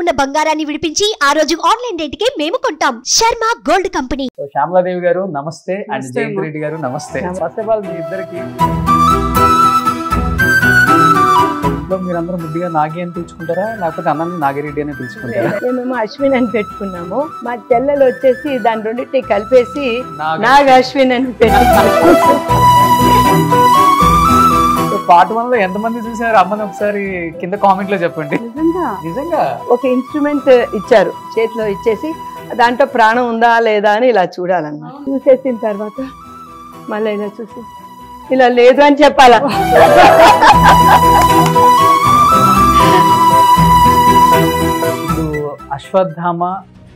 ఉన్న బంగారాన్ని విడిపించి ఆ రోజు ఆన్లైన్ రేట్ కి మేము కొంటాం శర్మ గోల్డ్ కంపెనీ శ్యామలాదేవి గారు నమస్తే అండ్ జయంత్ రెడ్డి గారు నమస్తే ఫస్ట్ ఆఫ్ ఆల్ మీ ఇద్దరికి మీరందరూ ముద్దుగా నాగి అని పిలుచుకుంటారా లేకపోతే అన్నని నాగిరెడ్డి అని పిలుచుకుంటారా మేము అశ్విన్ అని పెట్టుకున్నాము మా చెల్లెలు వచ్చేసి దాని రెండింటిని కలిపేసి నాగ అశ్విన్ అని పెట్టుకున్నాము పార్ట్ వన్ లో ఎంతమంది చూసారు అమ్మని ఒకసారి కింద కామెంట్ లో చెప్పండి నిజంగా ఒక ఇన్స్ట్రుమెంట్ ఇచ్చారు చేతిలో ఇచ్చేసి దాంట్లో ప్రాణం ఉందా లేదా అని ఇలా చూడాలన్నమాట చూసేసిన తర్వాత మళ్ళీ ఇలా చూసి ఇలా లేదు అని చెప్పాలా అశ్వత్థామ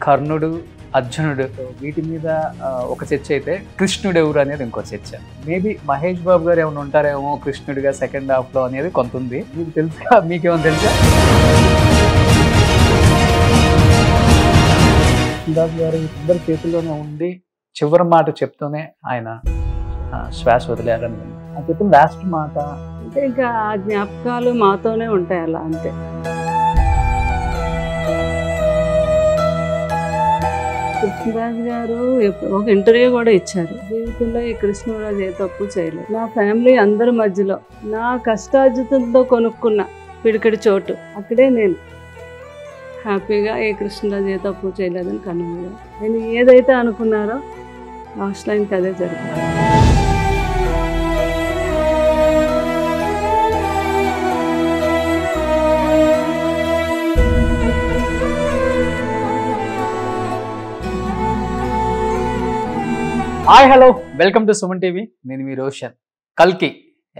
కర్ణుడు అర్జునుడు వీటి మీద ఒక చర్చ అయితే కృష్ణుడు ఎవరు అనేది ఇంకో చర్చ మేబీ మహేష్ బాబు గారు ఏమైనా ఉంటారేమో కృష్ణుడిగా సెకండ్ హాఫ్లో అనేది కొంత ఉంది మీకు తెలుసా మీకేమైనా తెలుసా బాబు గారు ఇద్దరు చేతుల్లోనే ఉండి చివరి మాట చెప్తూనే ఆయన శ్వాస వదిలేరని ఆ చెప్పిన లాస్ట్ మాట అంటే ఇంకా జ్ఞాపకాలు మాతోనే ఉంటాయి అలా అంతే కృష్ణరాజు గారు ఒక ఇంటర్వ్యూ కూడా ఇచ్చారు జీవితంలో ఈ కృష్ణరాజు ఏ తప్పు చేయలేదు నా ఫ్యామిలీ అందరి మధ్యలో నా కష్టార్జితంతో కొనుక్కున్న పిడికిడి చోటు అక్కడే నేను హ్యాపీగా ఏ కృష్ణరాజు ఏ తప్పు చేయలేదని కనుగొన్నాను నేను ఏదైతే అనుకున్నారో లాస్ట్ లైన్కి అదే జరుగుతుంది hi hello welcome to Suman TV నేను మీ రోషన్ కల్కి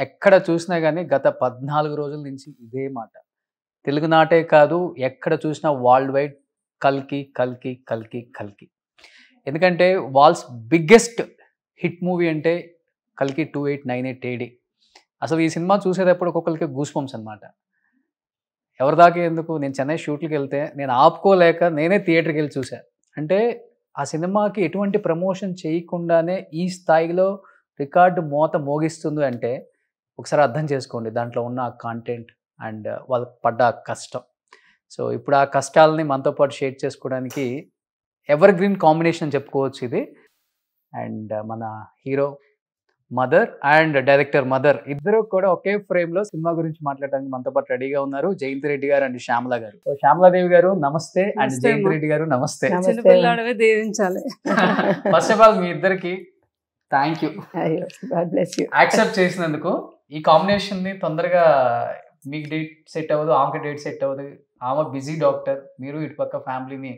ఎక్కడ చూసినా కానీ గత పద్నాలుగు రోజుల నుంచి ఇదే మాట తెలుగు నాటే కాదు ఎక్కడ చూసినా వరల్డ్ వైడ్ కల్కి కల్కి కల్కి కల్కి ఎందుకంటే వాల్స్ బిగ్గెస్ట్ హిట్ మూవీ అంటే కల్కి two eight nine eight AD అసలు ఈ సినిమా చూసేటప్పుడు ఒక్కొక్కరికి గూస్ పంప్స్ అనమాట ఎవరి ఎందుకు నేను చెన్నై షూట్లకు వెళ్తే నేను ఆపుకోలేక నేనే థియేటర్కి వెళ్ళి చూశాను అంటే ఆ సినిమాకి ఎటువంటి ప్రమోషన్ చేయకుండానే ఈ స్థాయిలో రికార్డు మోత మోగిస్తుంది అంటే ఒకసారి అర్థం చేసుకోండి దాంట్లో ఉన్న ఆ కాంటెంట్ అండ్ వాళ్ళకి పడ్డ కష్టం సో ఇప్పుడు ఆ కష్టాలని మనతో పాటు షేర్ చేసుకోవడానికి ఎవర్ గ్రీన్ కాంబినేషన్ చెప్పుకోవచ్చు ఇది అండ్ uh, మన hero mother and director mother ఇద్దరు కూడా ఒకే ఫ్రేమ్ లో సినిమా గురించి మాట్లాడడానికి మనతో పాటు రెడీగా ఉన్నారు జయంతి రెడ్డి గారు అండ్ శ్యామల గారు శ్యామల దేవి గారు నమస్తే అండ్ జయంతి రెడ్డి గారు నమస్తే ఫస్ట్ ఆఫ్ ఆల్ మీ ఇద్దరికి థ్యాంక్ యూ యాక్సెప్ట్ చేసినందుకు ఈ కాంబినేషన్ ని తొందరగా మీకు డేట్ సెట్ అవ్వదు ఆమెకి డేట్ సెట్ అవ్వదు ఆమె బిజీ డాక్టర్ మీరు ఇటు పక్క ఫ్యామిలీని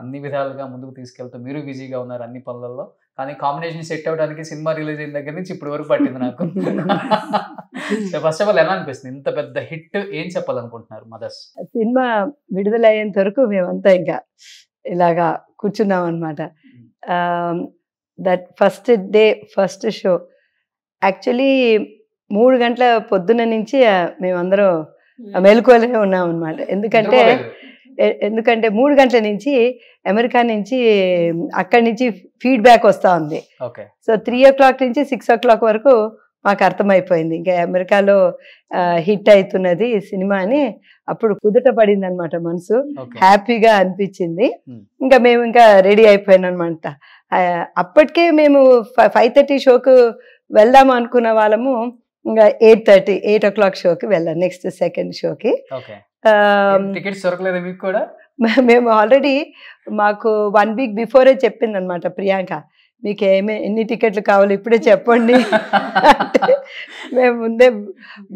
అన్ని విధాలుగా ముందుకు తీసుకెళ్తూ మీరు బిజీగా ఉన్నారు అన్ని పనులలో కానీ కాంబినేషన్ సెట్ అవడానికి సినిమా రిలీజ్ అయిన దగ్గర నుంచి ఇప్పటి వరకు పట్టింది నాకు ఫస్ట్ ఆఫ్ ఆల్ ఎలా అనిపిస్తుంది ఇంత పెద్ద హిట్ ఏం చెప్పాలనుకుంటున్నారు మదర్స్ సినిమా విడుదలయ్యేంత వరకు మేమంతా ఇంకా ఇలాగా కూర్చున్నాం అనమాట that first day first show actually మూడు గంటల పొద్దున నుంచి మేమందరం hmm. మేలుకోలే ఉన్నాం అనమాట hmm. ఎందుకంటే ఎందుకంటే మూడు గంటల నుంచి అమెరికా నుంచి అక్కడి నుంచి ఫీడ్బ్యాక్ వస్తూ ఉంది సో త్రీ ఓ క్లాక్ నుంచి సిక్స్ ఓ క్లాక్ వరకు మాకు అర్థమైపోయింది ఇంకా అమెరికాలో హిట్ అవుతున్నది ఈ సినిమా అని అప్పుడు కుదుట పడింది అనమాట మనసు హ్యాపీగా అనిపించింది ఇంకా మేము ఇంకా రెడీ అనమాట అప్పటికే మేము ఫైవ్ థర్టీ షోకు వెళ్దాం అనుకున్న వాళ్ళము ఇంకా eight thirty eight o'clock షోకి వెళ్ళాం నెక్స్ట్ సెకండ్ షోకి కూడా మేము ఆల్రెడీ మాకు వన్ వీక్ బిఫోరే చెప్పింది అనమాట ప్రియాంక మీకు ఏమే ఎన్ని టికెట్లు కావాలి ఇప్పుడే చెప్పండి మేము ముందే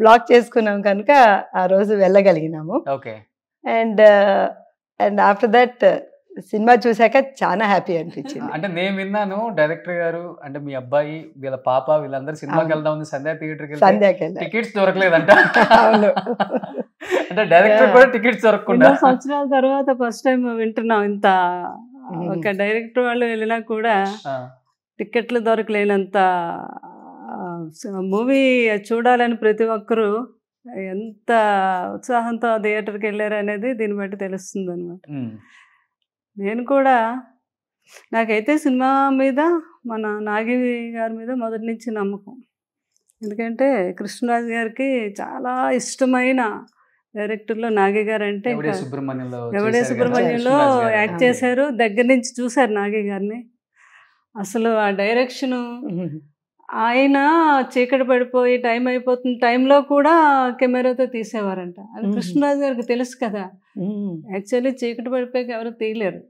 బ్లాక్ చేసుకున్నాం కనుక ఆ రోజు వెళ్ళగలిగినాము అండ్ అండ్ ఆఫ్టర్ దట్ సినిమా చూసాక చాలా హ్యాపీ అనిపించింది అంటే నేను విన్నాను డైరెక్టర్ గారు అంటే మీ అబ్బాయి వీళ్ళ పాప వీళ్ళందరూ సినిమాకి వెళ్దాం సంధ్యా థియేటర్కి టికెట్స్ దొరకలేదంట అవును అంటే డైరెక్టర్ కూడా దొరకకుండా సంవత్సరాల తర్వాత ఫస్ట్ టైం వింటున్నాం ఇంత ఒక డైరెక్టర్ వాళ్ళు వెళ్ళినా కూడా టికెట్లు దొరకలేనంత మూవీ చూడాలని ప్రతి ఒక్కరూ ఎంత ఉత్సాహంతో థియేటర్కి వెళ్ళారు అనేది దీన్ని బట్టి తెలుస్తుంది అనమాట నేను కూడా నాకైతే సినిమా మీద మన నాగి గారి మీద మొదటి నుంచి నమ్మకం ఎందుకంటే కృష్ణరాజు గారికి చాలా ఇష్టమైన డైరెక్టర్లో నాగే గారు అంటే ఎవడే సుబ్రహ్మణ్యంలో యాక్ట్ చేశారు దగ్గర నుంచి చూశారు నాగే గారిని అసలు ఆ డైరెక్షను ఆయన చీకటి పడిపోయి టైం అయిపోతున్న టైంలో కూడా కెమెరాతో తీసేవారంట అది కృష్ణరాజు గారికి తెలుసు కదా యాక్చువల్లీ చీకటి పడిపోయాక ఎవరు తీయలేరు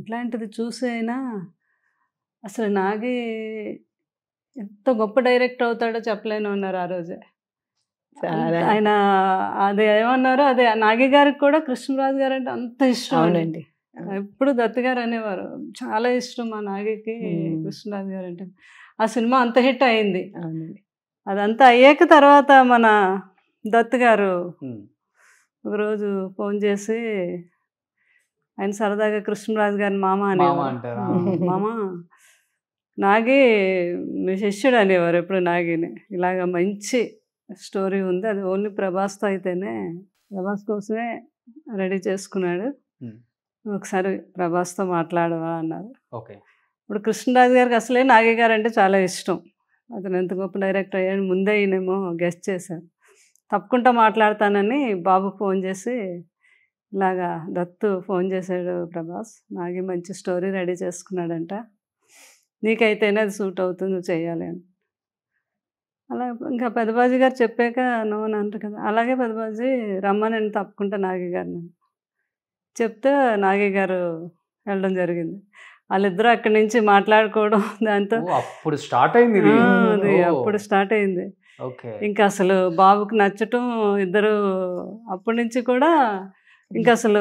ఇట్లాంటిది చూసే అయినా అసలు నాగే ఎంత గొప్ప డైరెక్టర్ అవుతాడో చెప్పలేను అన్నారు ఆ రోజే ఆయన అదే ఏమన్నారో అదే నాగి గారికి కూడా కృష్ణరాజు గారు అంటే అంత ఇష్టం అవునండి ఎప్పుడు దత్తు గారు అనేవారు చాలా ఇష్టం మా నాగికి కృష్ణరాజు గారు అంటే ఆ సినిమా అంత హిట్ అయింది అదంతా అయ్యాక తర్వాత మన దత్తు గారు ఒకరోజు ఫోన్ చేసి ఆయన సరదాగా కృష్ణరాజు గారిని మామ అనేవారు మామ నాగి మీ శిష్యుడు అనేవారు ఎప్పుడు నాగిని ఇలాగ మంచి స్టోరీ ఉంది అది ఓన్లీ ప్రభాస్తో అయితేనే ప్రభాస్ కోసమే రెడీ చేసుకున్నాడు ఒకసారి ప్రభాస్తో మాట్లాడవా అన్నారు ఓకే ఇప్పుడు కృష్ణరాజు గారికి అసలే నాగే గారు అంటే చాలా ఇష్టం అతను ఎంత గొప్ప డైరెక్టర్ అయ్యాడు ముందే ఈయనేమో గెస్ట్ చేశారు తప్పకుండా మాట్లాడతానని బాబు ఫోన్ చేసి ఇలాగా దత్తు ఫోన్ చేశాడు ప్రభాస్ నాగే మంచి స్టోరీ రెడీ చేసుకున్నాడంట నీకైతేనే అది సూట్ అవుతుంది నువ్వు చేయాలి అని అలా ఇంకా పెదబాజీ గారు చెప్పాక నువ్వు అంటారు కదా అలాగే పెదబాజీ రమ్మనండి తప్పుకుంటా నాగి గారిని చెప్తే నాగి గారు వెళ్ళడం జరిగింది వాళ్ళిద్దరూ అక్కడి నుంచి మాట్లాడుకోవడం దాంతో అప్పుడు స్టార్ట్ అయింది అది అప్పుడు స్టార్ట్ అయింది ఇంకా అసలు బాబుకి నచ్చటం ఇద్దరు అప్పటి నుంచి కూడా ఇంకా అసలు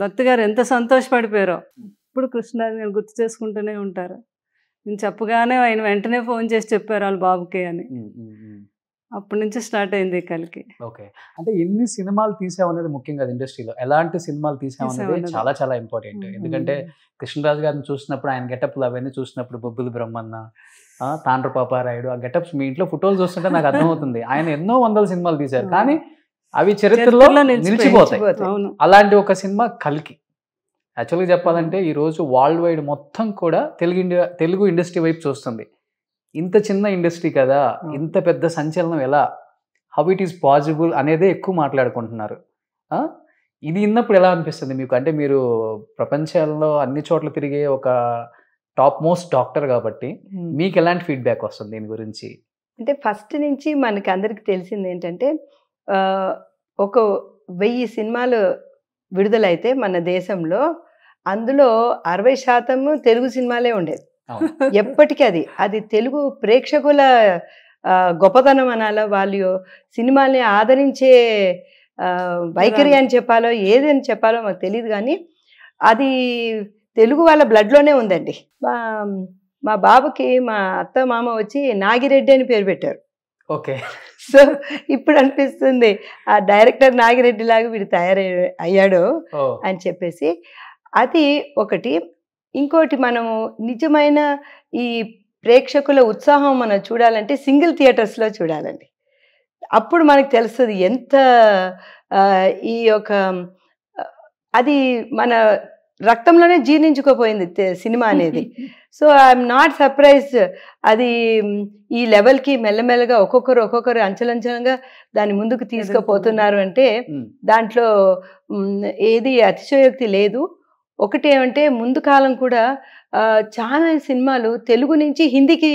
దత్తు గారు ఎంత సంతోషపడిపోయారో ఇప్పుడు కృష్ణాది గారు గుర్తు చేసుకుంటూనే ఉంటారు నేను చెప్పగానే ఆయన వెంటనే ఫోన్ చేసి చెప్పారు వాళ్ళ బాబుకి అని అప్పటి నుంచి స్టార్ట్ అయింది కలికి ఓకే అంటే ఎన్ని సినిమాలు అనేది ముఖ్యం కదా ఇండస్ట్రీలో ఎలాంటి సినిమాలు అనేది చాలా చాలా ఇంపార్టెంట్ ఎందుకంటే కృష్ణరాజు గారిని చూసినప్పుడు ఆయన గెటప్ అవన్నీ చూసినప్పుడు బొబ్బులు బ్రహ్మన్న తాండ్ర పాపారాయుడు ఆ గెటప్స్ మీ ఇంట్లో ఫోటోలు చూస్తుంటే నాకు అర్థమవుతుంది ఆయన ఎన్నో వందల సినిమాలు తీశారు కానీ అవి చరిత్రలో నిలిచిపోతాయి అలాంటి ఒక సినిమా కలికి యాక్చువల్గా చెప్పాలంటే ఈరోజు వరల్డ్ వైడ్ మొత్తం కూడా తెలుగు ఇండియా తెలుగు ఇండస్ట్రీ వైపు చూస్తుంది ఇంత చిన్న ఇండస్ట్రీ కదా hmm. ఇంత పెద్ద సంచలనం ఎలా హౌ ఇట్ ఈస్ పాసిబుల్ అనేదే ఎక్కువ మాట్లాడుకుంటున్నారు ఇది విన్నప్పుడు ఎలా అనిపిస్తుంది మీకు అంటే మీరు ప్రపంచంలో అన్ని చోట్ల తిరిగే ఒక టాప్ మోస్ట్ డాక్టర్ కాబట్టి hmm. మీకు ఎలాంటి ఫీడ్బ్యాక్ వస్తుంది దీని గురించి అంటే ఫస్ట్ నుంచి మనకి అందరికి తెలిసింది ఏంటంటే ఒక వెయ్యి సినిమాలు విడుదలైతే మన దేశంలో అందులో అరవై శాతం తెలుగు సినిమాలే ఉండేది ఎప్పటికీ అది అది తెలుగు ప్రేక్షకుల గొప్పతనం అనాలో వాళ్ళు సినిమాల్ని ఆదరించే వైఖరి అని చెప్పాలో ఏది అని చెప్పాలో మాకు తెలియదు కానీ అది తెలుగు వాళ్ళ బ్లడ్లోనే ఉందండి మా బాబుకి మా అత్త మామ వచ్చి నాగిరెడ్డి అని పేరు పెట్టారు ఓకే సో ఇప్పుడు అనిపిస్తుంది ఆ డైరెక్టర్ నాగిరెడ్డి లాగా వీడు తయారయ్యాడు అని చెప్పేసి అది ఒకటి ఇంకోటి మనము నిజమైన ఈ ప్రేక్షకుల ఉత్సాహం మనం చూడాలంటే సింగిల్ థియేటర్స్లో చూడాలండి అప్పుడు మనకు తెలుస్తుంది ఎంత ఈ యొక్క అది మన రక్తంలోనే జీర్ణించుకోపోయింది సినిమా అనేది సో ఐఎమ్ నాట్ సర్ప్రైజ్ అది ఈ లెవెల్కి మెల్లమెల్లగా ఒక్కొక్కరు ఒక్కొక్కరు అంచలంచలంగా దాన్ని ముందుకు తీసుకుపోతున్నారు అంటే దాంట్లో ఏది అతిశయోక్తి లేదు ఒకటి ఏమంటే ముందు కాలం కూడా చాలా సినిమాలు తెలుగు నుంచి హిందీకి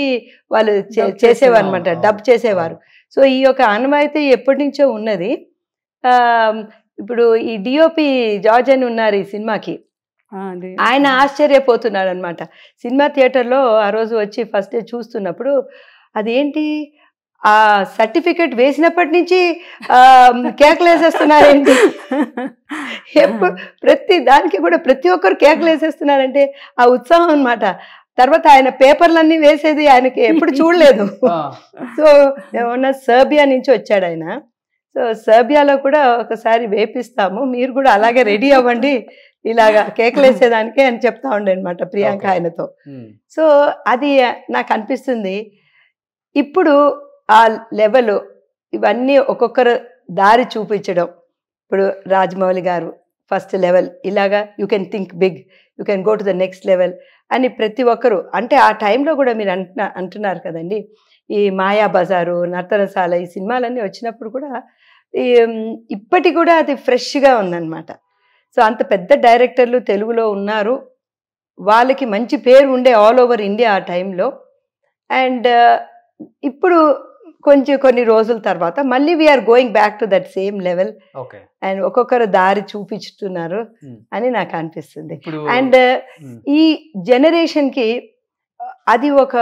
వాళ్ళు చేసేవారు అనమాట డబ్ చేసేవారు సో ఈ యొక్క అనువైతే ఎప్పటి నుంచో ఉన్నది ఇప్పుడు ఈ డిఓపి జార్జ్ అని ఉన్నారు ఈ సినిమాకి ఆయన ఆశ్చర్యపోతున్నాడు అనమాట సినిమా థియేటర్లో ఆ రోజు వచ్చి ఫస్ట్ డే చూస్తున్నప్పుడు అదేంటి ఆ సర్టిఫికెట్ వేసినప్పటి నుంచి కేకలు వేసేస్తున్నారేంటి ఎప్పుడు ప్రతి దానికి కూడా ప్రతి ఒక్కరు కేకలు వేసేస్తున్నారంటే ఆ ఉత్సాహం అనమాట తర్వాత ఆయన పేపర్లన్నీ వేసేది ఆయనకి ఎప్పుడు చూడలేదు సో ఏమన్నా సర్బియా నుంచి వచ్చాడు ఆయన సో సర్బియాలో కూడా ఒకసారి వేపిస్తాము మీరు కూడా అలాగే రెడీ అవ్వండి ఇలాగా కేకలేసేదానికే అని చెప్తా ఉండే అనమాట ప్రియాంక ఆయనతో సో అది నాకు అనిపిస్తుంది ఇప్పుడు ఆ లెవెల్ ఇవన్నీ ఒక్కొక్కరు దారి చూపించడం ఇప్పుడు రాజమౌళి గారు ఫస్ట్ లెవెల్ ఇలాగా you can think big you can go to the next level అని ప్రతి ఒక్కరు అంటే ఆ టైంలో కూడా మీరు అంటున్నా అంటున్నారు కదండి ఈ మాయా బజారు నర్తనశాల ఈ సినిమాలన్నీ వచ్చినప్పుడు కూడా ఇప్పటి కూడా అది ఫ్రెష్గా ఉందన్నమాట సో అంత పెద్ద డైరెక్టర్లు తెలుగులో ఉన్నారు వాళ్ళకి మంచి పేరు ఉండే ఆల్ ఓవర్ ఇండియా ఆ టైంలో అండ్ ఇప్పుడు కొంచెం కొన్ని రోజుల తర్వాత మళ్ళీ we are going back to that same level and ఒక్కొక్కరు దారి చూపించుతున్నారు hmm. అని నాకు అనిపిస్తుంది అండ్ uh, hmm. ఈ జనరేషన్ కి uh, అది ఒక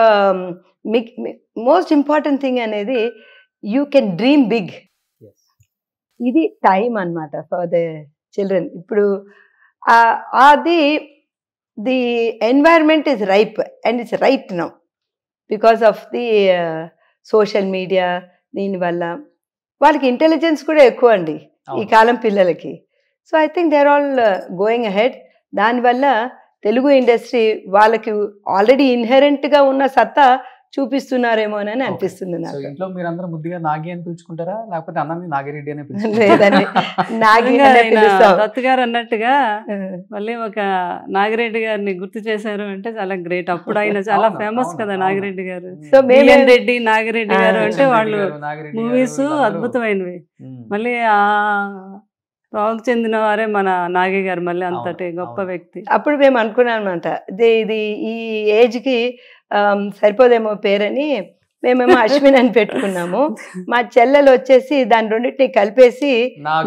మోస్ట్ ఇంపార్టెంట్ థింగ్ అనేది యూ కెన్ డ్రీమ్ బిగ్ ఇది టైం అనమాట ఫర్ ద చిల్డ్రన్ ఇప్పుడు అది the environment is ripe and it's right now because of the social media దీనివల్ల వాళ్ళకి ఇంటెలిజెన్స్ కూడా ఎక్కువ అండి ఈ కాలం పిల్లలకి so I think there all uh, going ahead దానివల్ల తెలుగు ఇండస్ట్రీ వాళ్ళకి ఆల్రెడీ ఇన్హెరెంట్గా ఉన్న సత్తా చూపిస్తున్నారేమోనని అనిపిస్తుంది నాకు ఇంట్లో మీరందరూ ముద్దుగా నాగి అని పిలుచుకుంటారా లేకపోతే అన్నీ నాగిరెడ్డి అనే లేదండి నాగి దత్తు గారు అన్నట్టుగా మళ్ళీ ఒక నాగిరెడ్డి గారిని గుర్తు చేశారు అంటే చాలా గ్రేట్ అప్పుడు ఆయన చాలా ఫేమస్ కదా నాగిరెడ్డి గారు సో మేమేం రెడ్డి నాగిరెడ్డి గారు అంటే వాళ్ళు మూవీస్ అద్భుతమైనవి మళ్ళీ ఆ రావుకు చెందిన వారే మన నాగి గారు మళ్ళీ అంతటి గొప్ప వ్యక్తి అప్పుడు మేము అనుకున్నాం అనమాట ఇది ఈ ఏజ్కి సరిపోదేమో పేరని మేమేమో అశ్విన్ అని పెట్టుకున్నాము మా చెల్లెలు వచ్చేసి దాని రెండింటిని కలిపేసి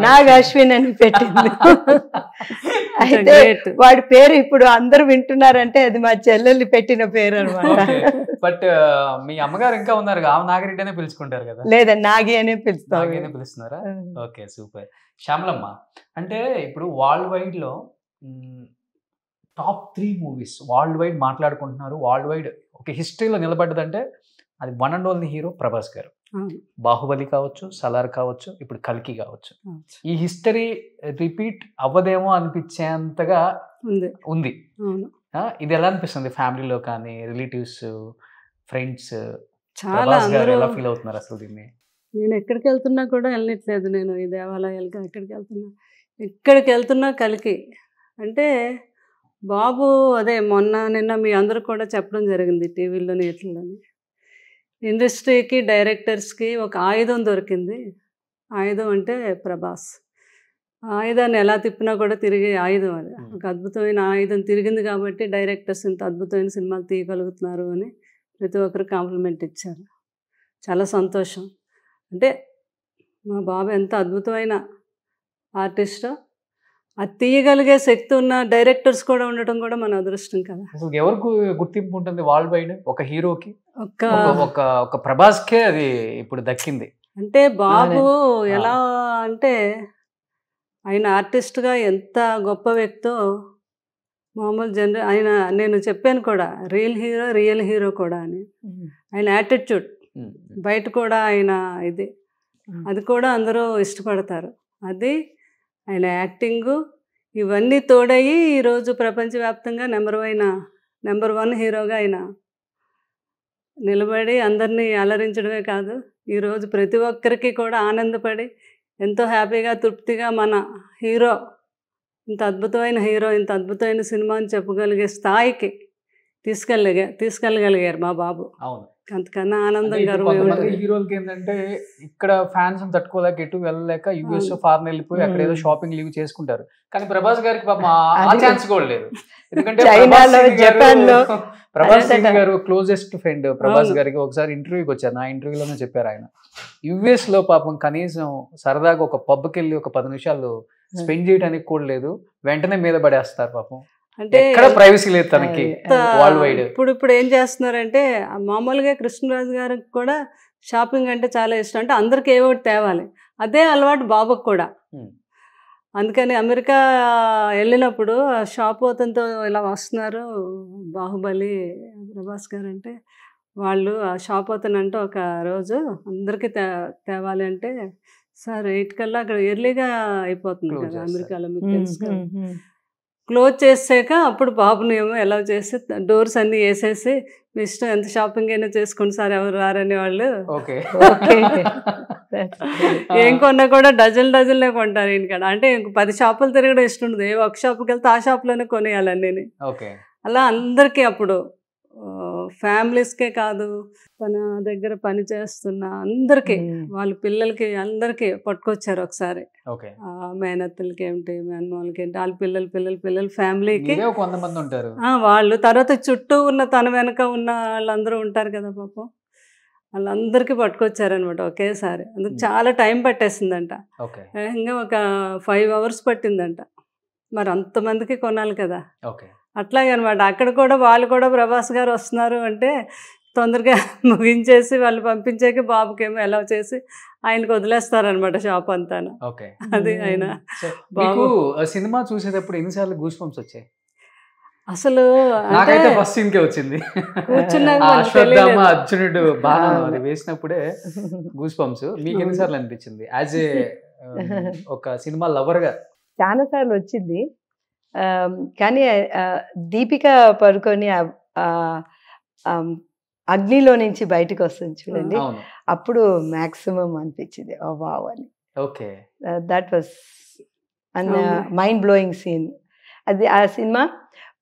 నాగ అశ్విన్ అని పెట్టింది అయితే వాడి పేరు ఇప్పుడు అందరు వింటున్నారంటే అది మా చెల్లెలు పెట్టిన పేరు అనమాట బట్ మీ అమ్మగారు ఇంకా ఉన్నారు ఆమె నాగరెడ్డి అనే పిలుచుకుంటారు కదా లేదా నాగి అనే పిలుస్తాం పిలుస్తున్నారా ఓకే సూపర్ శ్యామలమ్మ అంటే ఇప్పుడు వరల్డ్ వైడ్ లో top three movies world wide మాట్లాడుకుంటున్నారు వరల్డ్ వైడ్ ఒక హిస్టరీలో నిలబడ్డదంటే అది one and only hero Prabhas గారు బాహుబలి కావచ్చు సలార్ కావచ్చు ఇప్పుడు కల్కి కావచ్చు ఈ హిస్టరీ రిపీట్ అవ్వదేమో అనిపించేంతగా ఉంది ఇది ఎలా అనిపిస్తుంది ఫ్యామిలీలో కానీ రిలేటివ్స్ ఫ్రెండ్స్ చాలా ఎలా ఫీల్ అవుతున్నారు అసలు దీన్ని నేను ఎక్కడికి వెళ్తున్నా కూడా వెళ్ళట్లేదు నేను ఈ దేవాలయాలుగా ఎక్కడికి వెళ్తున్నా ఎక్కడికి వెళ్తున్నా కలికి అంటే బాబు అదే మొన్న నిన్న మీ అందరూ కూడా చెప్పడం జరిగింది టీవీలో నేట్లని ఇండస్ట్రీకి డైరెక్టర్స్కి ఒక ఆయుధం దొరికింది ఆయుధం అంటే ప్రభాస్ ఆయుధాన్ని ఎలా తిప్పినా కూడా తిరిగే ఆయుధం అది ఒక అద్భుతమైన ఆయుధం తిరిగింది కాబట్టి డైరెక్టర్స్ ఇంత అద్భుతమైన సినిమాలు తీయగలుగుతున్నారు అని ప్రతి ఒక్కరు కాంప్లిమెంట్ ఇచ్చారు చాలా సంతోషం అంటే మా బాబు ఎంత అద్భుతమైన ఆర్టిస్టో అది తీయగలిగే శక్తి ఉన్న డైరెక్టర్స్ కూడా ఉండటం కూడా మన అదృష్టం కదా అసలు ఎవరికి గుర్తింపు ఉంటుంది వరల్డ్ బైడ్ ఒక హీరోకి ఒక ఒక ఒక ప్రభాస్కే అది ఇప్పుడు దక్కింది అంటే బాబు ఎలా అంటే ఆయన ఆర్టిస్ట్గా ఎంత గొప్ప వ్యక్తో మామూలు జనరల్ ఆయన నేను చెప్పాను కూడా రియల్ హీరో రియల్ హీరో కూడా అని ఆయన యాటిట్యూడ్ బయట కూడా ఆయన ఇది అది కూడా అందరూ ఇష్టపడతారు అది ఆయన యాక్టింగు ఇవన్నీ తోడయ్యి ఈరోజు ప్రపంచవ్యాప్తంగా నెంబర్ అయిన నెంబర్ వన్ హీరోగా ఆయన నిలబడి అందరినీ అలరించడమే కాదు ఈరోజు ప్రతి ఒక్కరికి కూడా ఆనందపడి ఎంతో హ్యాపీగా తృప్తిగా మన హీరో ఇంత అద్భుతమైన హీరో ఇంత అద్భుతమైన సినిమా అని చెప్పగలిగే స్థాయికి తీసుకెళ్ళగా తీసుకెళ్ళగలిగారు మా బాబు అవును అంతకన్నా ఆనందం హీరోలకి ఏంటంటే ఇక్కడ ఫ్యాన్స్ తట్టుకోలేక ఎటు వెళ్ళలేక యుఎస్ ఫారెన్ వెళ్ళిపోయి అక్కడ ఏదో షాపింగ్ లీవ్ చేసుకుంటారు కానీ ప్రభాస్ గారికి ఆ ఛాన్స్ కూడా లేదు ఎందుకంటే ప్రభాస్ గారు క్లోజెస్ట్ ఫ్రెండ్ ప్రభాస్ గారికి ఒకసారి ఇంటర్వ్యూకి వచ్చారు నా ఇంటర్వ్యూలోనే చెప్పారు ఆయన యుఎస్ లో పాపం కనీసం సరదాగా ఒక పబ్కి వెళ్ళి ఒక పది నిమిషాలు స్పెండ్ చేయడానికి కూడా లేదు వెంటనే మీద పడేస్తారు పాపం అంటే ప్రైవసీ లేదు తనకి ఇప్పుడు ఇప్పుడు ఏం చేస్తున్నారంటే మామూలుగా కృష్ణరాజు గారికి కూడా షాపింగ్ అంటే చాలా ఇష్టం అంటే అందరికి ఏవో తేవాలి అదే అలవాటు బాబుకు కూడా అందుకని అమెరికా వెళ్ళినప్పుడు షాప్ అతనితో ఇలా వస్తున్నారు బాహుబలి ప్రభాస్ గారు అంటే వాళ్ళు ఆ షాప్ అతను అంటే ఒక రోజు అందరికీ తే తేవాలి అంటే సార్ ఎయిట్ కల్లా అక్కడ ఎర్లీగా అయిపోతుంది కదా అమెరికాలో మీకు తెలుసు క్లోజ్ చేసాక అప్పుడు బాబుని ఏమో ఎలా చేసి డోర్స్ అన్నీ వేసేసి మీ ఇష్టం ఎంత షాపింగ్ అయినా చేసుకోండి సార్ ఎవరు రారని వాళ్ళు ఓకే ఏం కొన్నా కూడా డజన్ డజన్లే కొంటారు ఇంకా అంటే ఇంక పది షాపులు తిరగడం ఇష్టం ఉండదు ఏ ఒక షాప్కి వెళ్తే ఆ షాప్లోనే కొనేయాలని నేను అలా అందరికీ అప్పుడు ఫ్యామిలీస్కే కాదు తన దగ్గర పని చేస్తున్న అందరికీ వాళ్ళ పిల్లలకి అందరికీ పట్టుకొచ్చారు ఒకసారి మేనత్తలకి ఏమిటి మేనమాలకి ఏంటి వాళ్ళ పిల్లలు పిల్లలు పిల్లలు ఫ్యామిలీకి కొంతమంది ఉంటారు వాళ్ళు తర్వాత చుట్టూ ఉన్న తన వెనక ఉన్న వాళ్ళందరూ ఉంటారు కదా పాపం వాళ్ళందరికీ పట్టుకొచ్చారనమాట ఒకేసారి అందుకు చాలా టైం పట్టేసిందంట ఇంకా ఒక ఫైవ్ అవర్స్ పట్టిందంట మరి అంతమందికి కొనాలి కదా అట్లాగే అనమాట అక్కడ కూడా వాళ్ళు కూడా ప్రభాస్ గారు వస్తున్నారు అంటే తొందరగా ముగించేసి వాళ్ళు పంపించాక ఏమో ఎలా చేసి ఆయనకు వదిలేస్తారనమాట షాప్ అంతా ఓకే అది ఆయన బాబు సినిమా చూసేటప్పుడు ఎన్నిసార్లు గూస్ పంప్స్ వచ్చాయి అసలు నాకైతే ఫస్ట్ సీన్కే వచ్చింది అశ్వత్థామ అర్జునుడు బాణం అది వేసినప్పుడే గూస్ పంప్స్ మీకు ఎన్నిసార్లు అనిపించింది యాజ్ ఏ um, ఒక సినిమా లవర్ గా చాలా సార్లు వచ్చింది కానీ దీపిక పడుకొని అగ్నిలో నుంచి బయటకు వస్తుంది చూడండి అప్పుడు మాక్సిమం అనిపించింది వావ్ అని okay that was and mind blowing scene అది ఆ సినిమా